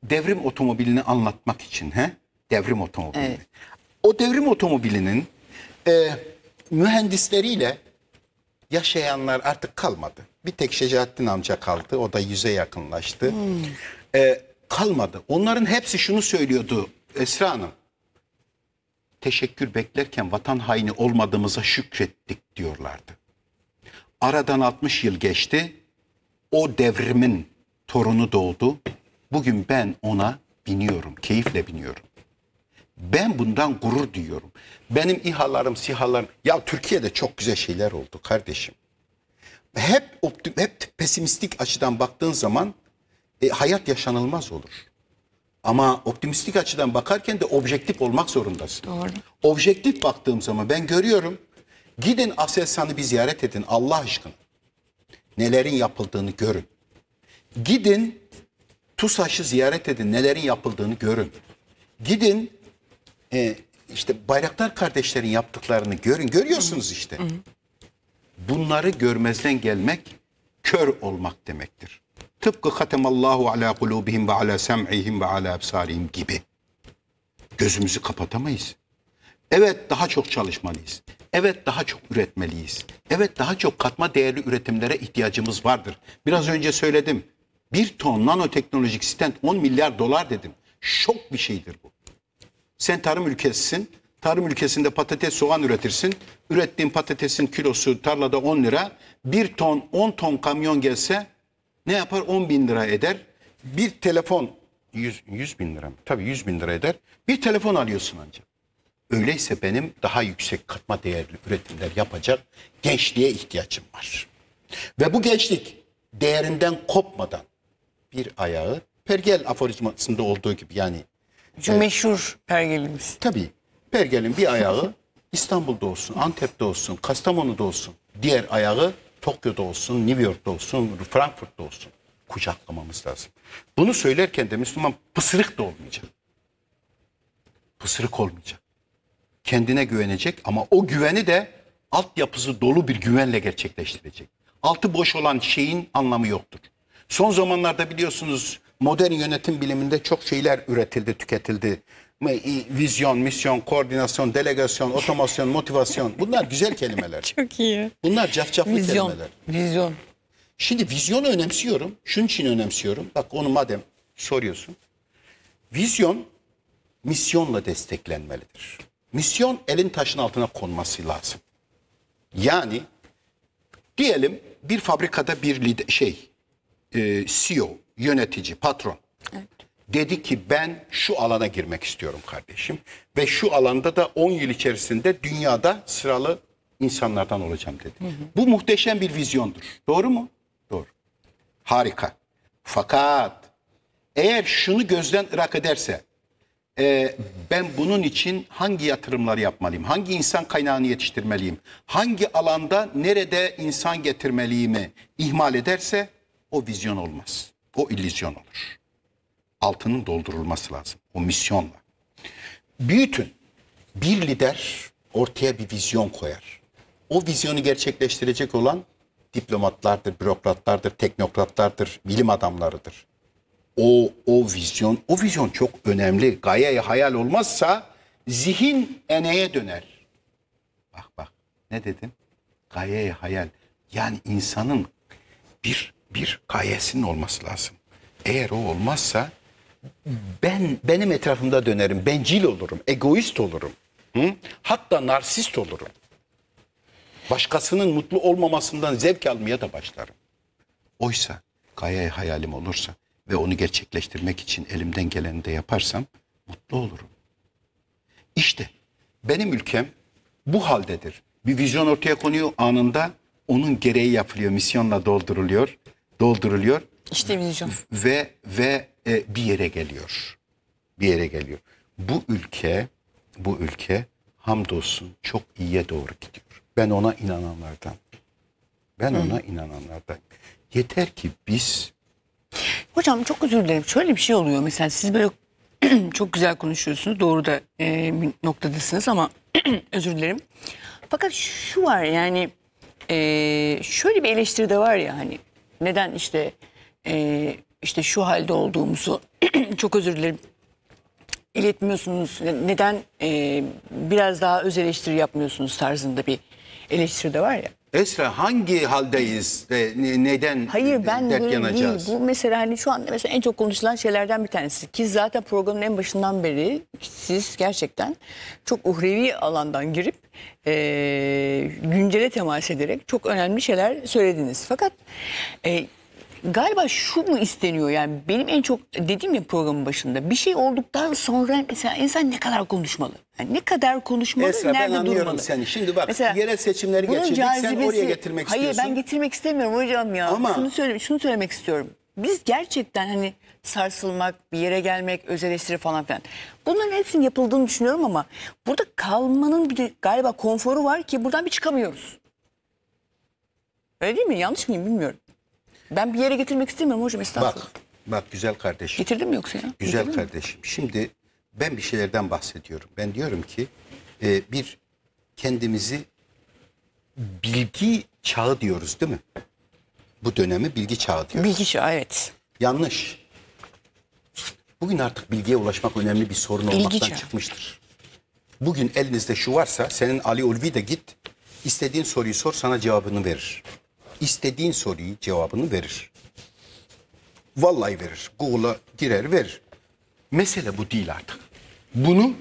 B: Devrim otomobilini anlatmak için. He? Devrim otomobilini. Evet. O devrim otomobilinin e, mühendisleriyle yaşayanlar artık kalmadı. Bir tek Şecaettin amca kaldı. O da yüze yakınlaştı. Hmm. E, kalmadı. Onların hepsi şunu söylüyordu Esra Hanım teşekkür beklerken vatan haini olmadığımıza şükrettik diyorlardı. Aradan 60 yıl geçti. O devrimin torunu doğdu. Bugün ben ona biniyorum, keyifle biniyorum. Ben bundan gurur duyuyorum. Benim İHA'larım, SİHA'larım... Ya Türkiye'de çok güzel şeyler oldu kardeşim. Hep, hep pesimistik açıdan baktığın zaman e, hayat yaşanılmaz olur. Ama optimistik açıdan bakarken de objektif olmak zorundasın. Doğru. Objektif baktığım zaman ben görüyorum. Gidin Aselsan'ı bir ziyaret edin Allah aşkına. Nelerin yapıldığını görün. Gidin TUSAŞ'ı ziyaret edin. Nelerin yapıldığını görün. Gidin e, işte Bayraktar kardeşlerin yaptıklarını görün. Görüyorsunuz işte. Bunları görmezden gelmek kör olmak demektir. Tıpkı hatemallahu ala kulubihim ve ala sem'ihim ve ala absarihim gibi. Gözümüzü kapatamayız. Evet daha çok çalışmalıyız. Evet daha çok üretmeliyiz. Evet daha çok katma değerli üretimlere ihtiyacımız vardır. Biraz önce söyledim. Bir ton nanoteknolojik stent 10 milyar dolar dedim. Şok bir şeydir bu. Sen tarım ülkesisin. Tarım ülkesinde patates soğan üretirsin. Ürettiğin patatesin kilosu tarlada 10 lira. Bir ton 10 ton kamyon gelse ne yapar? 10 bin lira eder. Bir telefon 100, 100 bin lira mı? Tabii 100 bin lira eder. Bir telefon alıyorsun ancak. Öyleyse benim daha yüksek katma değerli üretimler yapacak gençliğe ihtiyacım var. Ve bu gençlik değerinden kopmadan bir ayağı pergel aforizmasında olduğu gibi yani. Şu e, meşhur pergelimiz. Tabii. Pergelin bir ayağı İstanbul'da olsun, Antep'te olsun, Kastamonu'da olsun. Diğer ayağı Tokyo'da olsun, New York'ta olsun, Frankfurt'ta olsun kucaklamamız lazım. Bunu söylerken de Müslüman pısırık da olmayacak. Pısırık olmayacak. Kendine güvenecek ama o güveni de altyapısı dolu bir güvenle gerçekleştirecek. Altı boş olan şeyin anlamı yoktur. Son zamanlarda biliyorsunuz modern yönetim biliminde çok şeyler üretildi, tüketildi vizyon, misyon, koordinasyon, delegasyon, otomasyon, motivasyon. Bunlar güzel kelimeler. Çok iyi. Bunlar cafcaflı vizyon. kelimeler. Vizyon. Şimdi vizyonu önemsiyorum. Şunun için önemsiyorum. Bak onu madem soruyorsun. Vizyon misyonla desteklenmelidir. Misyon elin taşın altına konması lazım. Yani diyelim bir fabrikada bir lider, şey e, CEO, yönetici, patron. Evet. Dedi ki ben şu alana girmek istiyorum kardeşim ve şu alanda da 10 yıl içerisinde dünyada sıralı insanlardan olacağım dedi. Hı hı. Bu muhteşem bir vizyondur. Doğru mu? Doğru. Harika. Fakat eğer şunu gözden ırak ederse e, ben bunun için hangi yatırımları yapmalıyım? Hangi insan kaynağını yetiştirmeliyim? Hangi alanda nerede insan getirmeliyimi ihmal ederse o vizyon olmaz. O illüzyon olur altının doldurulması lazım o misyonla. Büyütün. Bir lider ortaya bir vizyon koyar. O vizyonu gerçekleştirecek olan diplomatlardır, bürokratlardır, teknokratlardır, bilim adamlarıdır. O o vizyon, o vizyon çok önemli. Gaye hayal olmazsa zihin eneye döner. Bak bak ne dedim? Gaye hayal. Yani insanın bir bir gayesinin olması lazım. Eğer o olmazsa ben benim etrafımda dönerim. Bencil olurum, egoist olurum. Hı? Hatta narsist olurum. Başkasının mutlu olmamasından zevk almaya da başlarım. Oysa gaye hayalim olursa ve onu gerçekleştirmek için elimden geleni de yaparsam mutlu olurum. İşte benim ülkem bu haldedir. Bir vizyon ortaya konuyor anında onun gereği yapılıyor, misyonla dolduruluyor, dolduruluyor işte vizyon. Ve ve e, bir yere geliyor. Bir yere geliyor. Bu ülke bu ülke hamdolsun çok iyiye doğru gidiyor. Ben ona inananlardan. Ben ona inananlardan. Yeter ki biz
A: Hocam çok özür dilerim. Şöyle bir şey oluyor mesela siz böyle çok güzel konuşuyorsunuz. Doğru da e, bir noktadasınız ama özür dilerim. Fakat şu var yani e, şöyle bir eleştiri de var ya hani neden işte e, işte şu halde olduğumuzu çok özür dilerim iletmiyorsunuz. Neden e, biraz daha öz eleştiri yapmıyorsunuz tarzında bir
B: eleştiri de var ya. Esra hangi haldeyiz? E, neden Hayır ben dert yanacağız?
A: Değil. Bu mesela hani şu anda mesela en çok konuşulan şeylerden bir tanesi. Ki zaten programın en başından beri siz gerçekten çok uhrevi alandan girip e, güncele temas ederek çok önemli şeyler söylediniz. Fakat e, galiba şu mu isteniyor yani benim en çok dediğim ya programın başında bir şey olduktan sonra mesela insan ne kadar konuşmalı? Yani ne kadar konuşmalı, Esra, nerede ben anlıyorum durmalı? seni. Şimdi bak mesela, yerel seçimleri geçirdik cazibesi, sen oraya getirmek hayır, istiyorsun. Hayır ben getirmek istemiyorum hocam ya. Ama, şunu, söyle, şunu söylemek istiyorum. Biz gerçekten hani sarsılmak, bir yere gelmek, öz eleştiri falan filan. Bunların hepsinin yapıldığını düşünüyorum ama burada kalmanın bir galiba konforu var ki buradan bir çıkamıyoruz. Öyle değil mi? Yanlış mıyım bilmiyorum. Ben bir yere getirmek istemiyorum hocam estağfurullah. Bak,
B: bak güzel kardeşim. Getirdim mi yoksa ya? Güzel Getirdin kardeşim. Mi? Şimdi ben bir şeylerden bahsediyorum. Ben diyorum ki e, bir kendimizi bilgi çağı diyoruz değil mi? Bu dönemi bilgi çağı diyoruz. Bilgi çağı evet. Yanlış. Bugün artık bilgiye ulaşmak önemli bir sorun bilgi olmaktan çağı. çıkmıştır. Bugün elinizde şu varsa senin Ali Ulvi de git istediğin soruyu sor sana cevabını verir istediğin soruyu cevabını verir. Vallahi verir. Google'a girer verir. Mesele bu değil artık. Bunu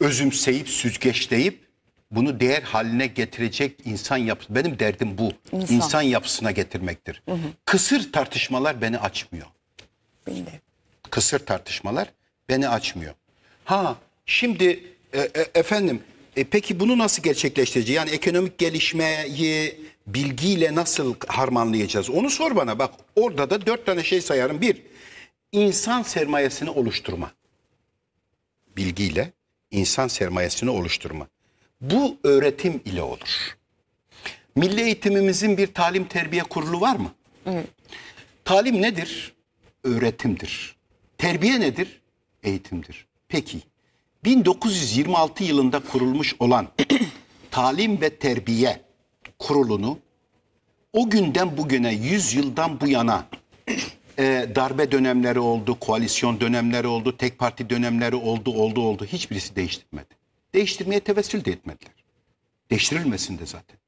B: özümseyip süzgeçleyip bunu değer haline getirecek insan yapısı. Benim derdim bu. İnsan, insan yapısına getirmektir. Hı hı. Kısır tartışmalar beni açmıyor. Benim Kısır tartışmalar beni açmıyor. Ha şimdi e, e, efendim e, peki bunu nasıl gerçekleştireceğiz? Yani ekonomik gelişmeyi bilgiyle nasıl harmanlayacağız? Onu sor bana. Bak orada da dört tane şey sayarım. Bir, insan sermayesini oluşturma. Bilgiyle insan sermayesini oluşturma. Bu öğretim ile olur. Milli eğitimimizin bir talim terbiye kurulu var mı? Hı. Talim nedir? Öğretimdir. Terbiye nedir? Eğitimdir. Peki 1926 yılında kurulmuş olan talim ve terbiye kurulunu o günden bugüne 100 yıldan bu yana e, darbe dönemleri oldu, koalisyon dönemleri oldu, tek parti dönemleri oldu, oldu, oldu. Hiçbirisi değiştirmedi. Değiştirmeye tevessül de etmediler. Değiştirilmesin de zaten.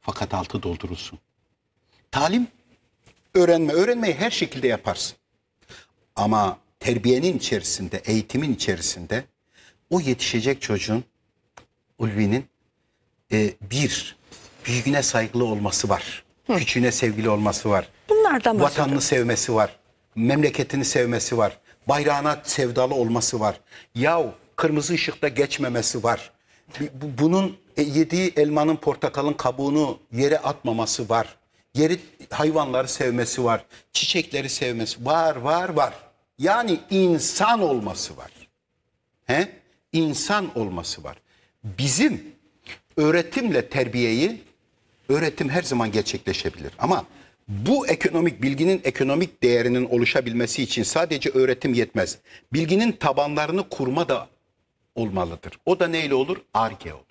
B: Fakat altı doldurulsun. Talim, öğrenme. Öğrenmeyi her şekilde yaparsın. Ama terbiyenin içerisinde, eğitimin içerisinde o yetişecek çocuğun, ulvinin e, bir büyüğüne saygılı olması var. Hı. Küçüğüne sevgili olması var. Bunlardan Vatanını sevmesi var. Memleketini sevmesi var. Bayrağına sevdalı olması var. Yahu kırmızı ışıkta geçmemesi var. Bunun yediği elmanın portakalın kabuğunu yere atmaması var. Yeri hayvanları sevmesi var. Çiçekleri sevmesi var var var. Yani insan olması var. He? İnsan olması var. Bizim öğretimle terbiyeyi öğretim her zaman gerçekleşebilir. Ama bu ekonomik bilginin ekonomik değerinin oluşabilmesi için sadece öğretim yetmez. Bilginin tabanlarını kurma da olmalıdır. O da neyle olur? Arge olur.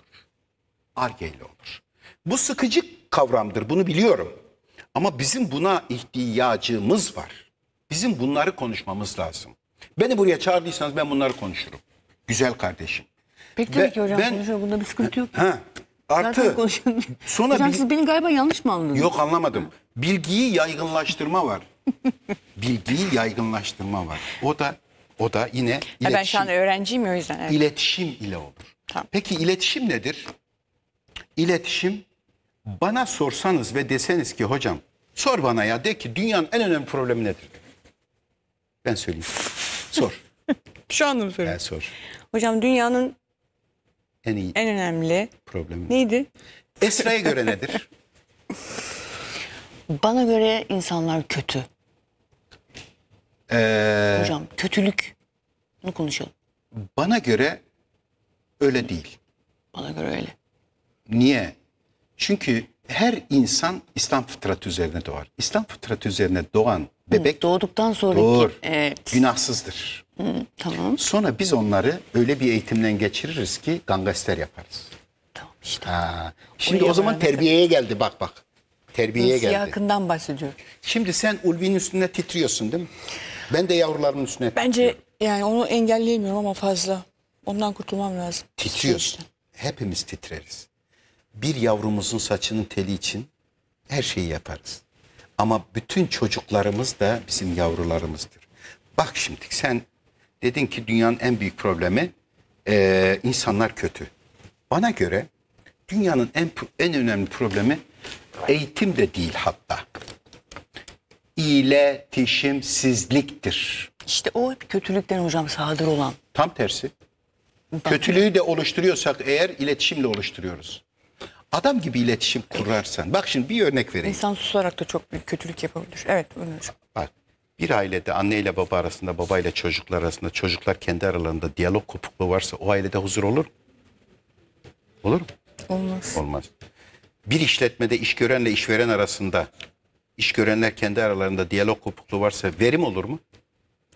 B: Arge ile olur. Bu sıkıcı kavramdır. Bunu biliyorum. Ama bizim buna ihtiyacımız var. Bizim bunları konuşmamız lazım. Beni buraya çağırdıysanız ben bunları konuşurum. Güzel kardeşim.
A: Peki tabii ki hocam ben, konuşuyor. Bunda bir sıkıntı yok.
B: Ha, Artı sonra Hocam bil... siz
A: beni galiba yanlış mı anladınız? Yok
B: anlamadım. Bilgiyi yaygınlaştırma var. Bilgiyi yaygınlaştırma var. O da o da yine iletişim. ben şu an
A: öğrenciyim
B: o yüzden. Evet. İletişim ile olur. Tamam. Peki iletişim nedir? İletişim bana sorsanız ve deseniz ki hocam sor bana ya de ki dünyanın en önemli problemi nedir? Ben söyleyeyim. Sor. şu anda mı soruyorsun? Ben sor.
A: Hocam dünyanın en iyi en önemli problemi. Neydi?
B: Esra'ya göre nedir?
A: Bana göre insanlar kötü.
B: Ee, Hocam kötülük. Bunu konuşalım. Bana göre öyle değil. Bana göre öyle. Niye? Çünkü her insan İslam fıtratı üzerine doğar. İslam fıtratı üzerine doğan Bebek doğduktan sonra Doğur. Evet. Günahsızdır. Hı, tamam. Sonra biz onları öyle bir eğitimden geçiririz ki gangster yaparız. Tamam işte. Ha. Şimdi Oraya o zaman terbiyeye geldi bak bak. Terbiyeye geldi. Yakından bahsediyor. Şimdi sen ulvinin üstünde titriyorsun değil mi? Ben de yavrularımın üstüne Bence titriyorum.
A: yani onu engelleyemiyorum ama fazla. Ondan kurtulmam lazım.
B: Titriyorsun. İşte. Hepimiz titreriz. Bir yavrumuzun saçının teli için her şeyi yaparız. Ama bütün çocuklarımız da bizim yavrularımızdır. Bak şimdi sen dedin ki dünyanın en büyük problemi e, insanlar kötü. Bana göre dünyanın en en önemli problemi eğitim de değil hatta. İletişimsizliktir. İşte o kötülükten hocam sadır olan. Tam tersi. Kötülüğü de oluşturuyorsak eğer iletişimle oluşturuyoruz adam gibi iletişim kurarsan. Bak şimdi bir örnek vereyim.
A: İnsan susarak da çok büyük kötülük yapabilir. Evet Ömer'cim.
B: Bak bir ailede anne ile baba arasında, baba ile çocuklar arasında, çocuklar kendi aralarında diyalog kopukluğu varsa o ailede huzur olur Olur mu? Olmaz. Olmaz. Bir işletmede iş görenle işveren arasında, iş görenler kendi aralarında diyalog kopukluğu varsa verim olur mu?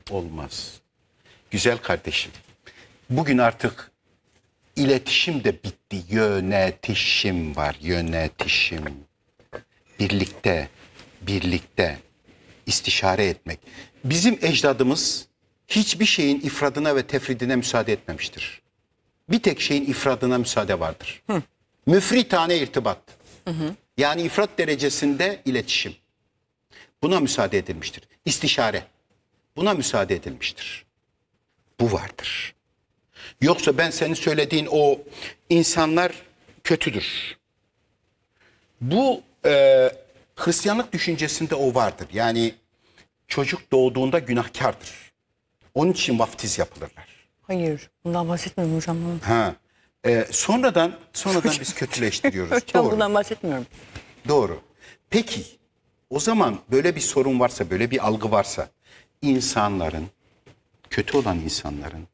B: Olmaz. Güzel kardeşim. Bugün artık iletişim de bitti gitti. Yönetişim var, yönetişim. Birlikte, birlikte istişare etmek. Bizim ecdadımız hiçbir şeyin ifradına ve tefridine müsaade etmemiştir. Bir tek şeyin ifradına müsaade vardır. Hı. Müfritane irtibat. Hı hı. Yani ifrat derecesinde iletişim. Buna müsaade edilmiştir. İstişare. Buna müsaade edilmiştir. Bu vardır. Yoksa ben senin söylediğin o insanlar kötüdür. Bu e, Hristiyanlık düşüncesinde o vardır. Yani çocuk doğduğunda günahkardır. Onun için vaftiz yapılırlar.
A: Hayır, bundan bahsetmiyorum hocam.
B: Ha. E, sonradan sonradan biz kötüleştiriyoruz.
A: hocam Doğru. bundan bahsetmiyorum.
B: Doğru. Peki o zaman böyle bir sorun varsa, böyle bir algı varsa insanların, kötü olan insanların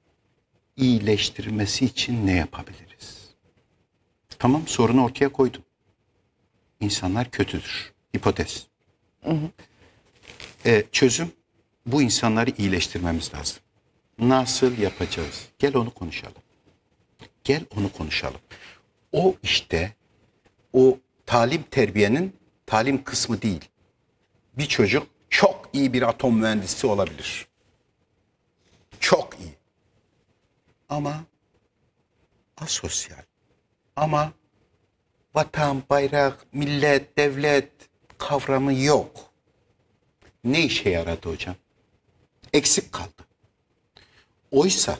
B: iyileştirmesi için ne yapabiliriz? Tamam sorunu ortaya koydum. İnsanlar kötüdür. Hipotez. Hı hı. Ee, çözüm bu insanları iyileştirmemiz lazım. Nasıl yapacağız? Gel onu konuşalım. Gel onu konuşalım. O işte o talim terbiyenin talim kısmı değil. Bir çocuk çok iyi bir atom mühendisi olabilir. Çok iyi ama asosyal. Ama vatan, bayrak, millet, devlet kavramı yok. Ne işe yaradı hocam? Eksik kaldı. Oysa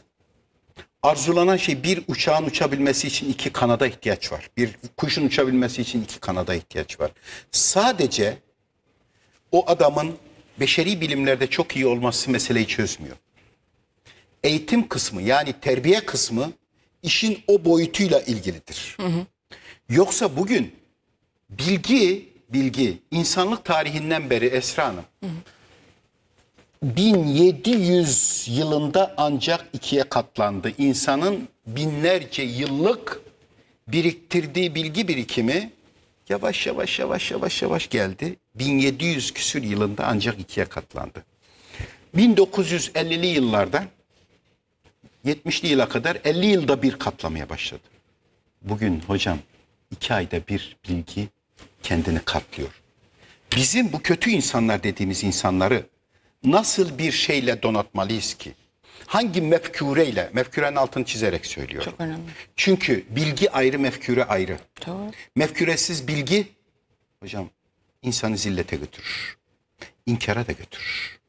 B: arzulanan şey bir uçağın uçabilmesi için iki kanada ihtiyaç var. Bir kuşun uçabilmesi için iki kanada ihtiyaç var. Sadece o adamın beşeri bilimlerde çok iyi olması meseleyi çözmüyor eğitim kısmı yani terbiye kısmı işin o boyutuyla ilgilidir. Hı hı. Yoksa bugün bilgi, bilgi insanlık tarihinden beri Esra Hanım hı hı. 1700 yılında ancak ikiye katlandı. İnsanın binlerce yıllık biriktirdiği bilgi birikimi yavaş yavaş yavaş yavaş yavaş geldi. 1700 küsür yılında ancak ikiye katlandı. 1950'li yıllardan 70'li yıla kadar 50 yılda bir katlamaya başladı. Bugün hocam iki ayda bir bilgi kendini katlıyor. Bizim bu kötü insanlar dediğimiz insanları nasıl bir şeyle donatmalıyız ki? Hangi mefkureyle? Mefkürenin altını çizerek söylüyorum. Çok önemli. Çünkü bilgi ayrı, mefkure ayrı. Doğru. Mefküresiz bilgi hocam insanı zillete götürür. İnkara da götürür.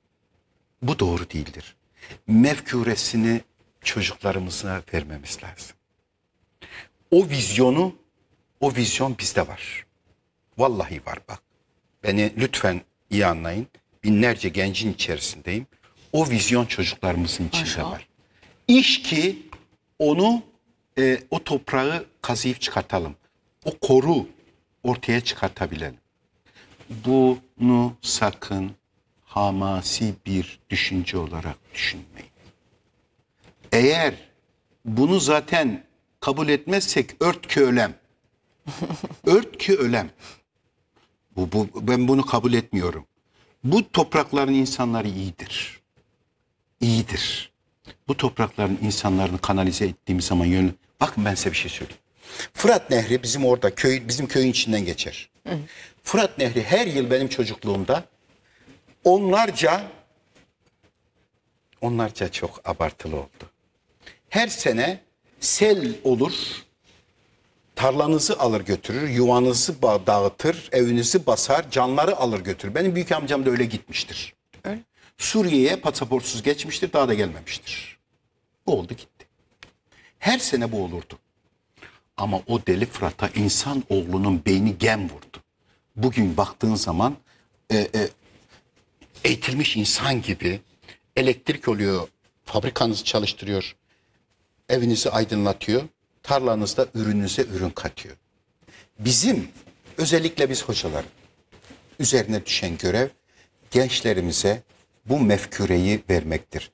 B: Bu doğru değildir. Mefkuresini çocuklarımıza vermemiz lazım. O vizyonu, o vizyon bizde var. Vallahi var bak. Beni lütfen iyi anlayın. Binlerce gencin içerisindeyim. O vizyon çocuklarımızın içinde Aşağı. var. İş ki onu e, o toprağı kazıyıp çıkartalım. O koru ortaya çıkartabilelim. Bunu sakın hamasi bir düşünce olarak düşünmeyin. Eğer bunu zaten kabul etmezsek örtkü ölem. örtkü ölem. Bu, bu, ben bunu kabul etmiyorum. Bu toprakların insanları iyidir. İyidir. Bu toprakların insanlarını kanalize ettiğimiz zaman yön. Bakın ben size bir şey söyleyeyim. Fırat Nehri bizim orada köy bizim köyün içinden geçer. Fırat Nehri her yıl benim çocukluğumda onlarca onlarca çok abartılı oldu her sene sel olur. Tarlanızı alır götürür, yuvanızı dağıtır, evinizi basar, canları alır götürür. Benim büyük amcam da öyle gitmiştir. Suriye'ye pasaportsuz geçmiştir, daha da gelmemiştir. Bu oldu gitti. Her sene bu olurdu. Ama o deli Fırat'a insan oğlunun beyni gem vurdu. Bugün baktığın zaman e, e, eğitilmiş insan gibi elektrik oluyor, fabrikanızı çalıştırıyor, evinizi aydınlatıyor, tarlanızda ürününüze ürün katıyor. Bizim özellikle biz hocaların üzerine düşen görev gençlerimize bu mefküreyi vermektir.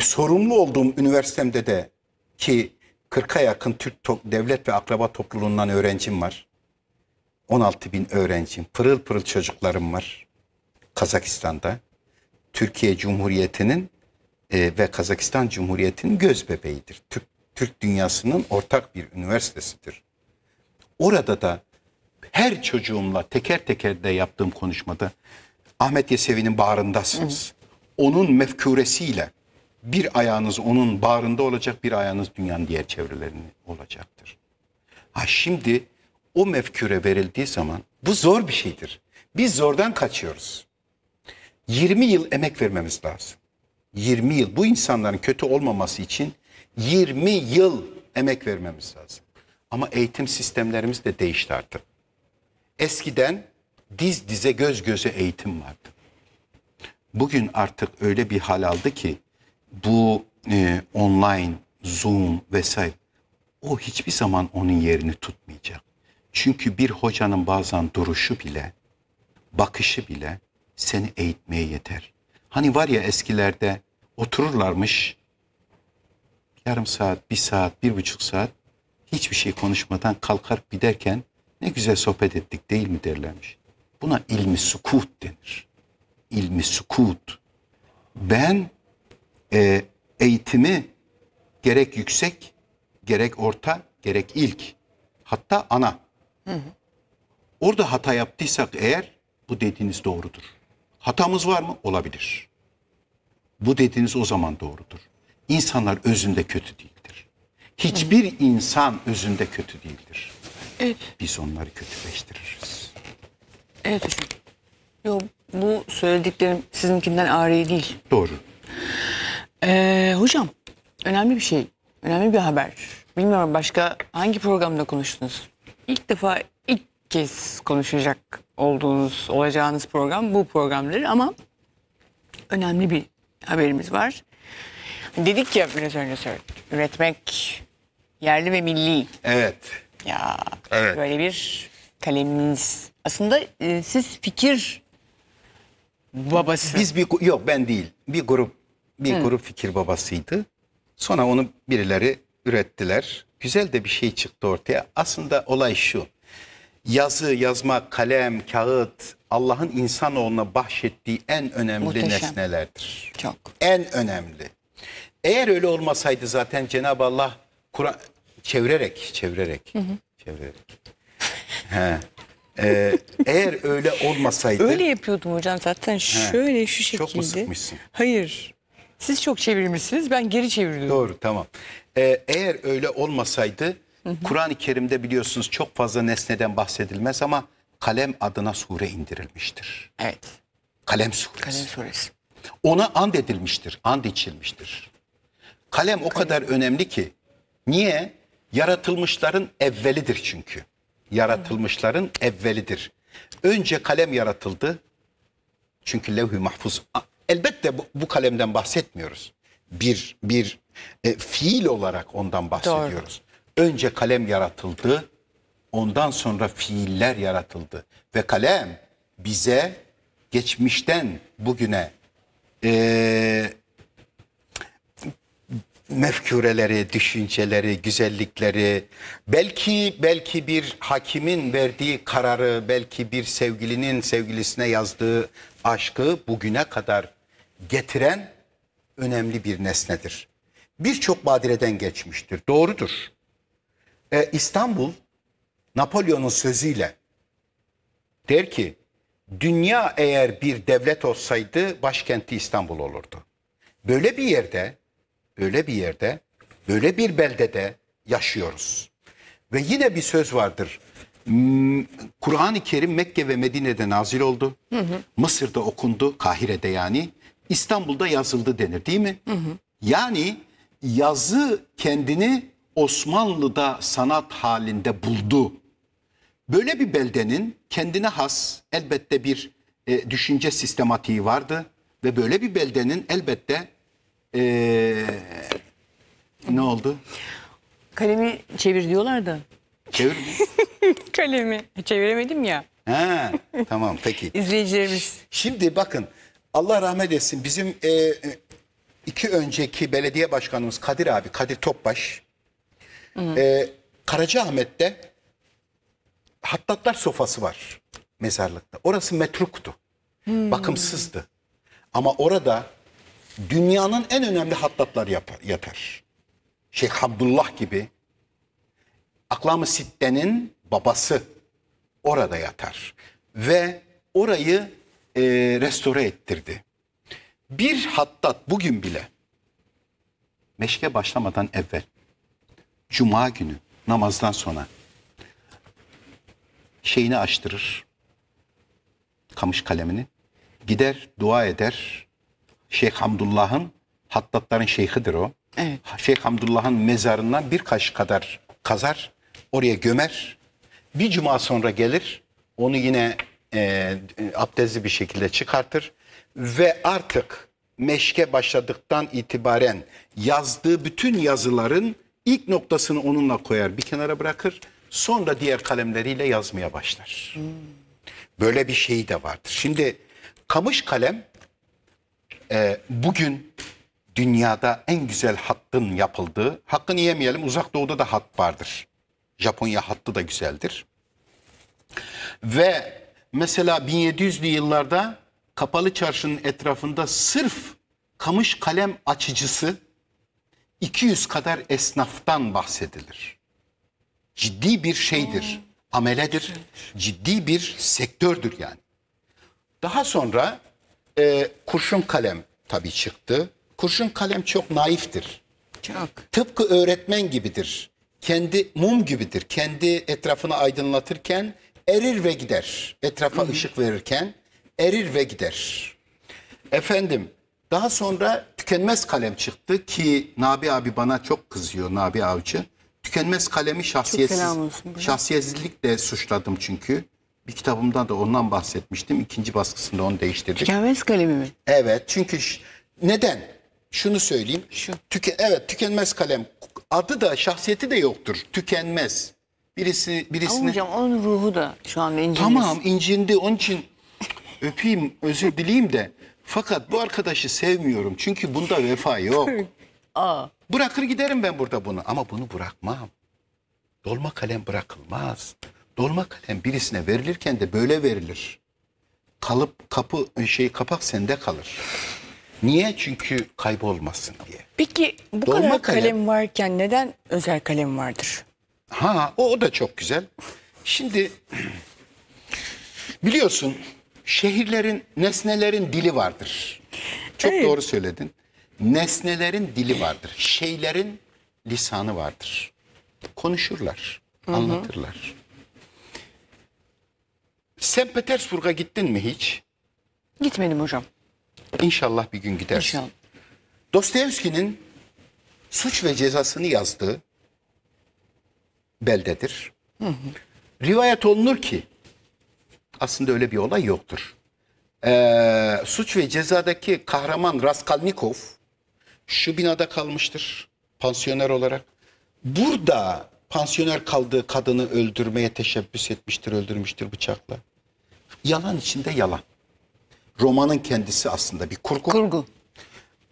B: Sorumlu olduğum üniversitemde de ki 40'a yakın Türk devlet ve akraba topluluğundan öğrencim var. 16 bin öğrencim, pırıl pırıl çocuklarım var Kazakistan'da. Türkiye Cumhuriyeti'nin e, ve Kazakistan Cumhuriyeti'nin göz bebeğidir. Türk Türk dünyasının ortak bir üniversitesidir. Orada da her çocuğumla teker teker de yaptığım konuşmada Ahmet Yesevi'nin bağrındasınız. Onun mefkuresiyle bir ayağınız onun bağrında olacak, bir ayağınız dünyanın diğer çevrelerinde olacaktır. Ha şimdi o mefkure verildiği zaman bu zor bir şeydir. Biz zordan kaçıyoruz. 20 yıl emek vermemiz lazım. 20 yıl bu insanların kötü olmaması için 20 yıl emek vermemiz lazım. Ama eğitim sistemlerimiz de değişti artık. Eskiden diz dize göz göze eğitim vardı. Bugün artık öyle bir hal aldı ki bu e, online, Zoom vesaire o hiçbir zaman onun yerini tutmayacak. Çünkü bir hocanın bazen duruşu bile, bakışı bile seni eğitmeye yeter. Hani var ya eskilerde otururlarmış yarım saat, bir saat, bir buçuk saat hiçbir şey konuşmadan kalkar giderken ne güzel sohbet ettik değil mi derlermiş. Buna ilmi sukut denir. İlmi sukut. Ben e, eğitimi gerek yüksek, gerek orta, gerek ilk, hatta ana. Hı hı. Orada hata yaptıysak eğer bu dediğiniz doğrudur. Hatamız var mı? Olabilir. Bu dediğiniz o zaman doğrudur insanlar özünde kötü değildir. Hiçbir insan özünde kötü değildir. Evet. Biz onları kötüleştiririz.
A: Evet hocam. Yo, bu söylediklerim sizinkinden ağrı değil. Doğru. Ee, hocam önemli bir şey. Önemli bir haber. Bilmiyorum başka hangi programda konuştunuz? İlk defa ilk kez konuşacak olduğunuz, olacağınız program bu programdır ama önemli bir haberimiz var. Dedik ya biraz önce söyledik. Üretmek yerli ve milli. Evet. Ya evet. böyle bir kaleminiz. Aslında e, siz fikir
B: babası. Biz bir yok ben değil. Bir grup bir Hı. grup fikir babasıydı. Sonra onu birileri ürettiler. Güzel de bir şey çıktı ortaya. Aslında olay şu. Yazı, yazma, kalem, kağıt Allah'ın insanoğluna bahşettiği en önemli Muhteşem. nesnelerdir. Çok. En önemli. Eğer öyle olmasaydı zaten Cenab-ı Allah Kur'an çevirerek, çevirerek, hı hı. çevirerek. He. Ee, eğer öyle olmasaydı. Öyle
A: yapıyordum hocam zaten şöyle He. şu şekilde. Çok mu sıkmışsın?
B: Hayır. Siz çok çevirmişsiniz ben geri çeviriyorum. Doğru tamam. Ee, eğer öyle olmasaydı Kur'an-ı Kerim'de biliyorsunuz çok fazla nesneden bahsedilmez ama kalem adına sure indirilmiştir. Evet. Kalem suresi. Kalem suresi. Ona and edilmiştir, and içilmiştir. Kalem o kadar önemli ki. Niye? Yaratılmışların evvelidir çünkü. Yaratılmışların evvelidir. Önce kalem yaratıldı. Çünkü levh-i mahfuz. Elbette bu, bu kalemden bahsetmiyoruz. Bir, bir e, fiil olarak ondan bahsediyoruz. Doğru. Önce kalem yaratıldı. Ondan sonra fiiller yaratıldı. Ve kalem bize geçmişten bugüne e, mefkureleri, düşünceleri, güzellikleri, belki belki bir hakimin verdiği kararı, belki bir sevgilinin sevgilisine yazdığı aşkı bugüne kadar getiren önemli bir nesnedir. Birçok badireden geçmiştir, doğrudur. Ee, İstanbul, Napolyon'un sözüyle der ki, dünya eğer bir devlet olsaydı başkenti İstanbul olurdu. Böyle bir yerde böyle bir yerde, böyle bir beldede yaşıyoruz. Ve yine bir söz vardır. Hmm, Kur'an-ı Kerim Mekke ve Medine'de nazil oldu. Hı hı. Mısır'da okundu, Kahire'de yani. İstanbul'da yazıldı denir değil mi? Hı hı. Yani yazı kendini Osmanlı'da sanat halinde buldu. Böyle bir beldenin kendine has elbette bir e, düşünce sistematiği vardı ve böyle bir beldenin elbette ee, ne oldu? Kalemi çevir diyorlar da. Çevir mi? Kalemi. Çeviremedim ya. Ha, tamam peki. İzleyicilerimiz. Şimdi bakın Allah rahmet etsin bizim e, e, iki önceki belediye başkanımız Kadir abi, Kadir Topbaş. E, Karacaahmet'te hattatlar sofası var mezarlıkta. Orası metruktu. Hmm. Bakımsızdı. Ama orada dünyanın en önemli hattatlar yapar, yatar. Şeyh Abdullah gibi Aklam-ı Sitte'nin babası orada yatar. Ve orayı e, restore ettirdi. Bir hattat bugün bile meşke başlamadan evvel cuma günü namazdan sonra şeyini açtırır. Kamış kalemini. Gider dua eder. Şeyh Hamdullah'ın Hattatların şeyhidir o. Evet. Şeyh Hamdullah'ın mezarından birkaç kadar kazar. Oraya gömer. Bir cuma sonra gelir. Onu yine e, abdestli bir şekilde çıkartır. Ve artık meşke başladıktan itibaren yazdığı bütün yazıların ilk noktasını onunla koyar. Bir kenara bırakır. Sonra diğer kalemleriyle yazmaya başlar. Hmm. Böyle bir şey de vardır. Şimdi kamış kalem e, bugün dünyada en güzel hattın yapıldığı, hakkını yemeyelim uzak doğuda da hat vardır. Japonya hattı da güzeldir. Ve mesela 1700'lü yıllarda kapalı çarşının etrafında sırf kamış kalem açıcısı 200 kadar esnaftan bahsedilir. Ciddi bir şeydir, hmm. ameledir, ciddi bir sektördür yani. Daha sonra e, kurşun kalem tabii çıktı. Kurşun kalem çok naiftir. Çok. Tıpkı öğretmen gibidir. Kendi mum gibidir. Kendi etrafını aydınlatırken erir ve gider. Etrafa Hı-hı. ışık verirken erir ve gider. Efendim daha sonra tükenmez kalem çıktı ki Nabi abi bana çok kızıyor Nabi Avcı. Tükenmez kalemi şahsiyetsiz, olsun, şahsiyetsizlikle suçladım çünkü bir kitabımda da ondan bahsetmiştim. İkinci baskısında onu değiştirdik. Tükenmez kalemi mi? Evet çünkü neden? Şunu söyleyeyim. Şu. Tüke, evet tükenmez kalem. Adı da şahsiyeti de yoktur. Tükenmez. Birisi, birisini... Ama hocam
A: onun ruhu da şu an incindi. Tamam
B: incindi onun için öpeyim özür dileyim de. Fakat bu arkadaşı sevmiyorum. Çünkü bunda vefa yok. Aa. Bırakır giderim ben burada bunu. Ama bunu bırakmam. Dolma kalem bırakılmaz. Dolma kalem birisine verilirken de böyle verilir. Kalıp kapı e, şey kapak sende kalır. Niye? Çünkü kaybolmasın diye.
A: Peki bu Dolma kadar kalem, kalem varken neden
B: özel kalem vardır? Ha o, o da çok güzel. Şimdi biliyorsun şehirlerin, nesnelerin dili vardır. Çok evet. doğru söyledin. Nesnelerin dili vardır. Şeylerin lisanı vardır. Konuşurlar, Hı -hı. anlatırlar. Sen Petersburg'a gittin mi hiç? Gitmedim hocam. İnşallah bir gün gidersin. İnşallah. Dostoyevski'nin suç ve cezasını yazdığı beldedir. Hı hı. Rivayet olunur ki aslında öyle bir olay yoktur. Ee, suç ve cezadaki kahraman Raskalnikov şu binada kalmıştır pansiyoner olarak. Burada pansiyoner kaldığı kadını öldürmeye teşebbüs etmiştir, öldürmüştür bıçakla. Yalan içinde yalan. Romanın kendisi aslında bir kurgu. Kurgu.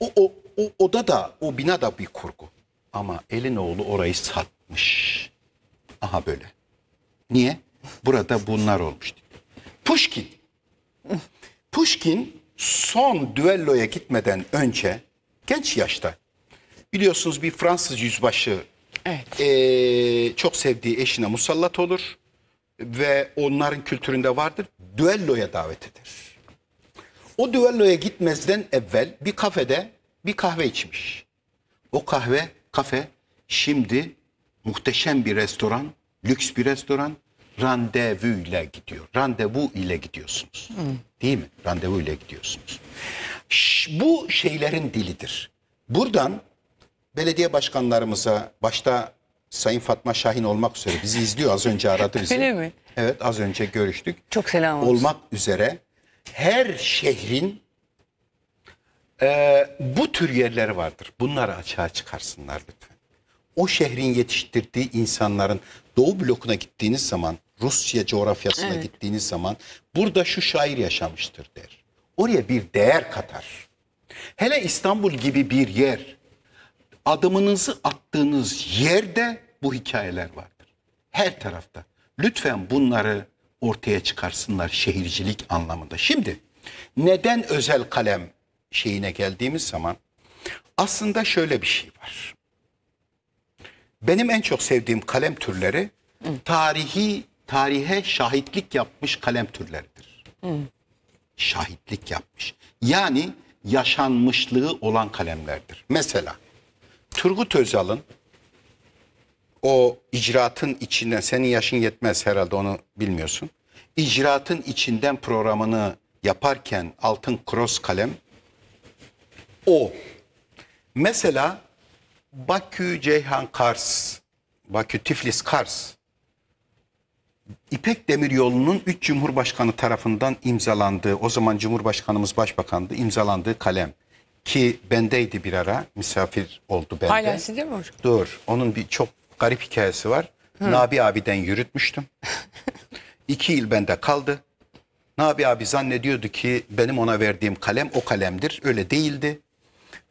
B: O, o, o oda da o bina da bir kurgu. Ama Elinoğlu orayı satmış. Aha böyle. Niye? Burada bunlar olmuştu. Pushkin. Pushkin son düelloya gitmeden önce genç yaşta biliyorsunuz bir Fransız yüzbaşı evet. ee, çok sevdiği eşine musallat olur ve onların kültüründe vardır. Düelloya davet eder. O düelloya gitmezden evvel bir kafede bir kahve içmiş. O kahve, kafe şimdi muhteşem bir restoran, lüks bir restoran randevu ile gidiyor. Randevu ile gidiyorsunuz. Hmm. Değil mi? Randevu ile gidiyorsunuz. Ş bu şeylerin dilidir. Buradan belediye başkanlarımıza, başta Sayın Fatma Şahin olmak üzere bizi izliyor. Az önce aradı bizi. Öyle mi? Evet az önce görüştük. Çok selam olsun. Olmak üzere her şehrin e, bu tür yerleri vardır. Bunları açığa çıkarsınlar lütfen. O şehrin yetiştirdiği insanların Doğu blokuna gittiğiniz zaman, Rusya coğrafyasına evet. gittiğiniz zaman burada şu şair yaşamıştır der. Oraya bir değer katar. Hele İstanbul gibi bir yer adımınızı attığınız yerde bu hikayeler vardır. Her tarafta. Lütfen bunları ortaya çıkarsınlar şehircilik anlamında. Şimdi neden özel kalem şeyine geldiğimiz zaman aslında şöyle bir şey var. Benim en çok sevdiğim kalem türleri tarihi tarihe şahitlik yapmış kalem türleridir. Şahitlik yapmış. Yani yaşanmışlığı olan kalemlerdir. Mesela Turgut Özal'ın o icraatın içinden senin yaşın yetmez herhalde onu bilmiyorsun. İcraatın içinden programını yaparken altın cross kalem o. Mesela Bakü Ceyhan Kars, Bakü Tiflis Kars İpek Demir Yolu'nun 3 Cumhurbaşkanı tarafından imzalandığı, o zaman Cumhurbaşkanımız Başbakan'dı, imzalandığı kalem ki bendeydi bir ara misafir oldu bende. Hala sizde mi hocam? Dur onun bir çok garip hikayesi var. Hı. Nabi abiden yürütmüştüm. İki yıl bende kaldı. Nabi abi zannediyordu ki benim ona verdiğim kalem o kalemdir. Öyle değildi.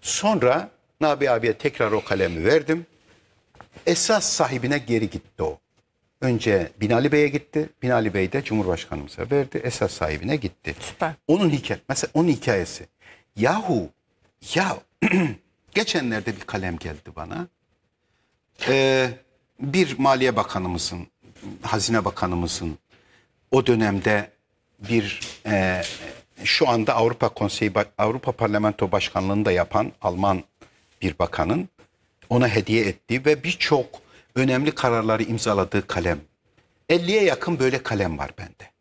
B: Sonra Nabi abiye tekrar o kalemi verdim. Esas sahibine geri gitti o. Önce Binali Bey'e gitti. Binali Bey de Cumhurbaşkanımıza verdi. Esas sahibine gitti. Süper. Onun hikayesi. Mesela onun hikayesi. Yahu ya geçenlerde bir kalem geldi bana. Ee, bir Maliye Bakanımızın, Hazine Bakanımızın o dönemde bir e, şu anda Avrupa Konseyi Avrupa Parlamento Başkanlığını da yapan Alman bir bakanın ona hediye ettiği ve birçok önemli kararları imzaladığı kalem. 50'ye yakın böyle kalem var bende.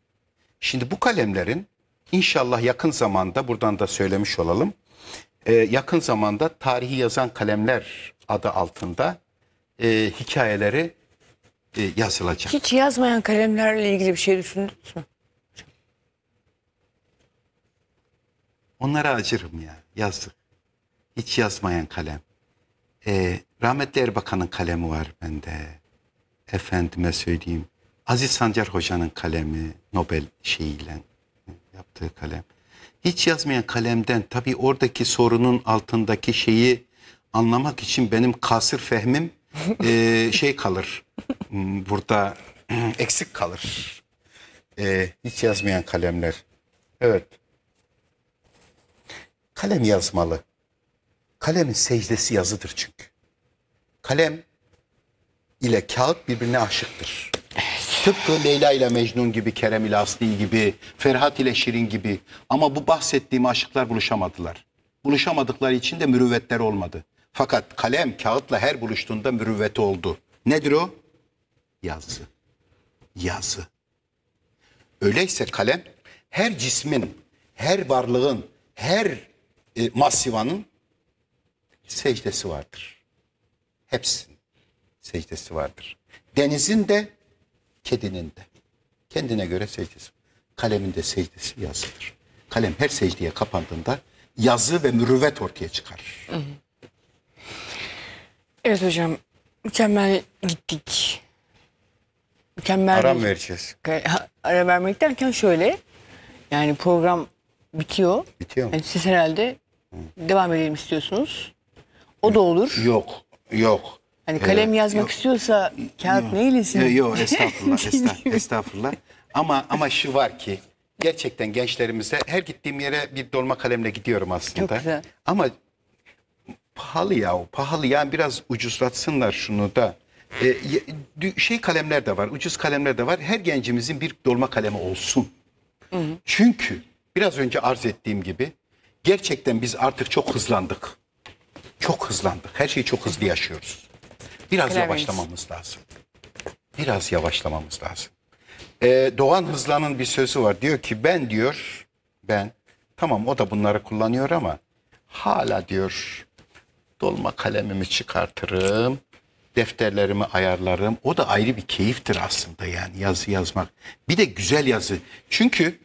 B: Şimdi bu kalemlerin inşallah yakın zamanda buradan da söylemiş olalım e, yakın zamanda Tarihi Yazan Kalemler adı altında e, hikayeleri e, yazılacak.
A: Hiç yazmayan kalemlerle ilgili bir şey düşündünüz mü?
B: Onlara acırım ya. Yazdık. Hiç yazmayan kalem. Ee, rahmetli Erbakan'ın kalemi var bende. Efendime söyleyeyim. Aziz Sancar Hoca'nın kalemi Nobel şeyiyle yaptığı kalem. Hiç yazmayan kalemden tabii oradaki sorunun altındaki şeyi anlamak için benim kasır fehmim e, şey kalır. Hmm, burada eksik kalır. E, hiç yazmayan kalemler. Evet. Kalem yazmalı. Kalemin secdesi yazıdır çünkü. Kalem ile kağıt birbirine aşıktır. Tıpkı Leyla ile Mecnun gibi, Kerem ile Asli gibi, Ferhat ile Şirin gibi. Ama bu bahsettiğim aşıklar buluşamadılar. Buluşamadıkları için de mürüvvetler olmadı. Fakat kalem kağıtla her buluştuğunda mürüvveti oldu. Nedir o? Yazı. Yazı. Öyleyse kalem her cismin, her varlığın, her e, masivanın secdesi vardır. Hepsinin secdesi vardır. Denizin de kedinin de kendine göre secdesi. kaleminde secdesi yazılır. Kalem her secdeye kapandığında yazı ve mürüvvet ortaya çıkar.
A: Hı Evet hocam mükemmel gittik. Mükemmel Aram bir... vereceğiz. Ara vermek derken şöyle yani program bitiyor. Bitiyor mu? Yani siz herhalde Hı. devam edelim istiyorsunuz. O da olur.
B: Yok yok. Hani kalem ee, yazmak yok,
A: istiyorsa kağıt yok, ne Yok yo, estağfurullah, estağfurullah,
B: estağfurullah. Ama ama şu var ki gerçekten gençlerimize her gittiğim yere bir dolma kalemle gidiyorum aslında. Çok güzel. Ama pahalı ya o pahalı yani biraz ucuzlatsınlar şunu da. Ee, şey kalemler de var, ucuz kalemler de var. Her gencimizin bir dolma kalemi olsun. Hı hı. Çünkü biraz önce arz ettiğim gibi gerçekten biz artık çok hızlandık. Çok hızlandık. Her şeyi çok hızlı yaşıyoruz. Biraz Klavye. yavaşlamamız lazım. Biraz yavaşlamamız lazım. Ee, Doğan Hızlan'ın bir sözü var. Diyor ki ben diyor ben tamam o da bunları kullanıyor ama hala diyor dolma kalemimi çıkartırım defterlerimi ayarlarım. O da ayrı bir keyiftir aslında yani yazı yazmak. Bir de güzel yazı. Çünkü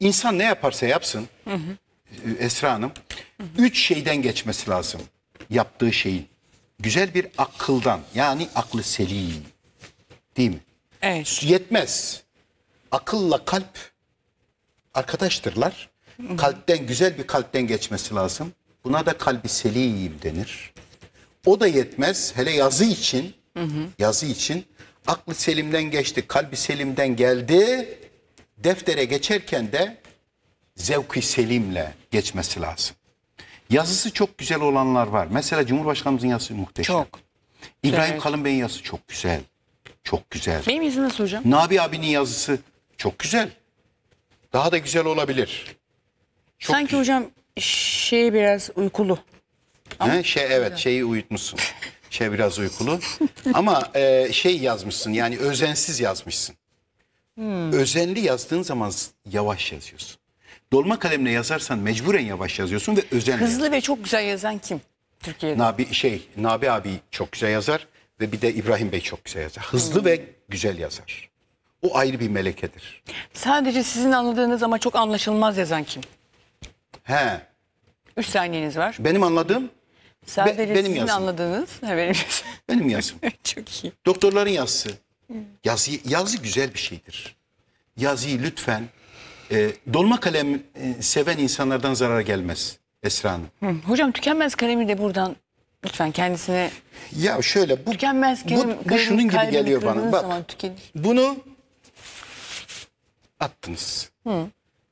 B: insan ne yaparsa yapsın hı hı. Esra Hanım hı hı. üç şeyden geçmesi lazım yaptığı şeyin güzel bir akıldan yani aklı selim değil mi? Evet. Yetmez. Akılla kalp arkadaştırlar. Kalpten güzel bir kalpten geçmesi lazım. Buna da kalbi selim denir. O da yetmez. Hele yazı için hı hı. yazı için aklı selimden geçti, kalbi selimden geldi. Deftere geçerken de zevki selimle geçmesi lazım. Yazısı çok güzel olanlar var. Mesela Cumhurbaşkanımızın yazısı muhteşem. Çok. İbrahim evet. Kalın Bey'in yazısı çok güzel. Çok güzel.
A: Benim yazı nasıl hocam?
B: Nabi abinin yazısı çok güzel. Daha da güzel olabilir.
A: Çok Sanki güzel. hocam şey biraz
B: uykulu. Ama şey evet güzel. şeyi uyutmuşsun. şey biraz uykulu. Ama e, şey yazmışsın yani özensiz yazmışsın. Hmm. Özenli yazdığın zaman yavaş yazıyorsun. Dolma kalemle yazarsan mecburen yavaş yazıyorsun ve özenle. Hızlı
A: ve çok güzel yazan kim
B: Türkiye'de? Nabi şey Nabi abi çok güzel yazar ve bir de İbrahim Bey çok güzel yazar. Hızlı hmm. ve güzel yazar. O ayrı bir melekedir.
A: Sadece sizin anladığınız ama çok anlaşılmaz yazan kim?
B: He. Üç saniyeniz var. Benim anladığım Sadece Be, benim sizin yazım.
A: anladığınız ha, benim
B: yazım. Benim yazım. Çok iyi. Doktorların yazısı. Yazı, yazı güzel bir şeydir. Yazıyı lütfen e, dolma kalem e, seven insanlardan zarar gelmez Esra Hanım.
A: Hı, hocam tükenmez kalemi de buradan lütfen kendisine...
B: Ya şöyle bu, tükenmez kalem, bu, bu şunun gibi geliyor bana. Bak bunu attınız. Hı.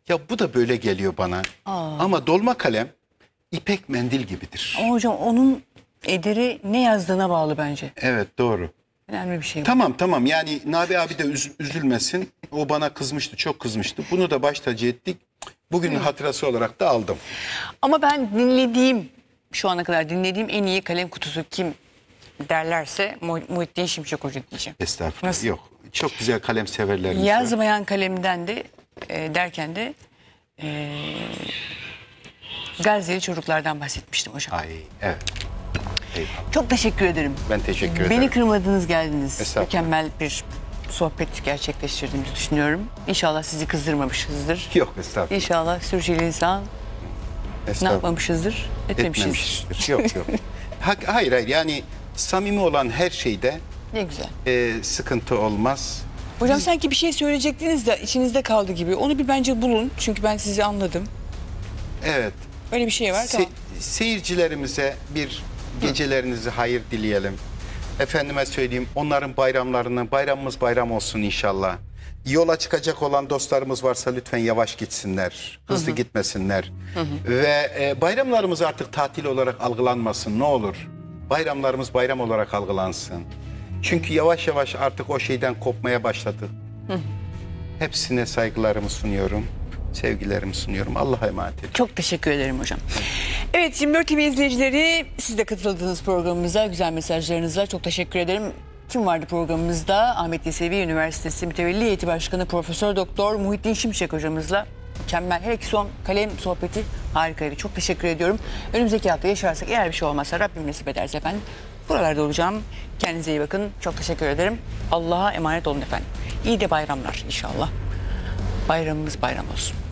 B: Ya bu da böyle geliyor bana. Aa. Ama dolma kalem ipek mendil gibidir.
A: Ama hocam onun ederi ne yazdığına bağlı bence.
B: Evet doğru. Önemli bir şey bu. Tamam tamam yani Nabi abi de üz, üzülmesin. O bana kızmıştı çok kızmıştı. Bunu da baş tacı ettik. Bugünün hatırası olarak da aldım.
A: Ama ben dinlediğim şu ana kadar dinlediğim en iyi kalem kutusu kim derlerse Mu Muhittin Şimşek Hoca diyeceğim.
B: Estağfurullah Nasıl? yok. Çok güzel kalem severlerimiz var.
A: Yazmayan kalemden de e, derken de e, Gazze'li çocuklardan
B: bahsetmiştim hocam. Ay evet. Eyvallah.
A: Çok teşekkür ederim.
B: Ben teşekkür ederim. Beni
A: kırmadınız geldiniz. Mükemmel bir sohbet gerçekleştirdiğimizi düşünüyorum. İnşallah sizi
B: kızdırmamışızdır. Yok estağfurullah.
A: İnşallah sürücülü insan ne yapmamışızdır? Etmemişizdir.
B: Etmemişizdir. yok yok. hayır hayır yani samimi olan her şeyde ne güzel. E, sıkıntı olmaz. Hocam
A: Biz... sanki bir şey söyleyecektiniz de içinizde kaldı gibi. Onu bir bence bulun. Çünkü ben sizi anladım. Evet. Öyle bir şey var Se tamam.
B: Seyircilerimize bir gecelerinizi hayır dileyelim. Efendime söyleyeyim onların bayramlarını bayramımız bayram olsun inşallah. Yola çıkacak olan dostlarımız varsa lütfen yavaş gitsinler. Hızlı hı hı. gitmesinler. Hı hı. Ve e, bayramlarımız artık tatil olarak algılanmasın ne olur. Bayramlarımız bayram olarak algılansın. Çünkü yavaş yavaş artık o şeyden kopmaya başladık. Hı. Hepsine saygılarımı sunuyorum sevgilerimi sunuyorum. Allah'a emanet edin. Çok teşekkür ederim hocam.
A: Evet şimdi TV izleyicileri siz de katıldığınız programımıza güzel mesajlarınızla çok teşekkür ederim. Kim vardı programımızda? Ahmet Yesevi Üniversitesi Mütevelli Eğitim Başkanı Profesör Doktor Muhittin Şimşek hocamızla mükemmel. Hele ki son kalem sohbeti harikaydı. Çok teşekkür ediyorum. Önümüzdeki hafta yaşarsak eğer bir şey olmazsa Rabbim nasip ederse efendim. Buralarda olacağım. Kendinize iyi bakın. Çok teşekkür ederim. Allah'a emanet olun efendim. İyi de bayramlar inşallah. Bayramımız bayram olsun.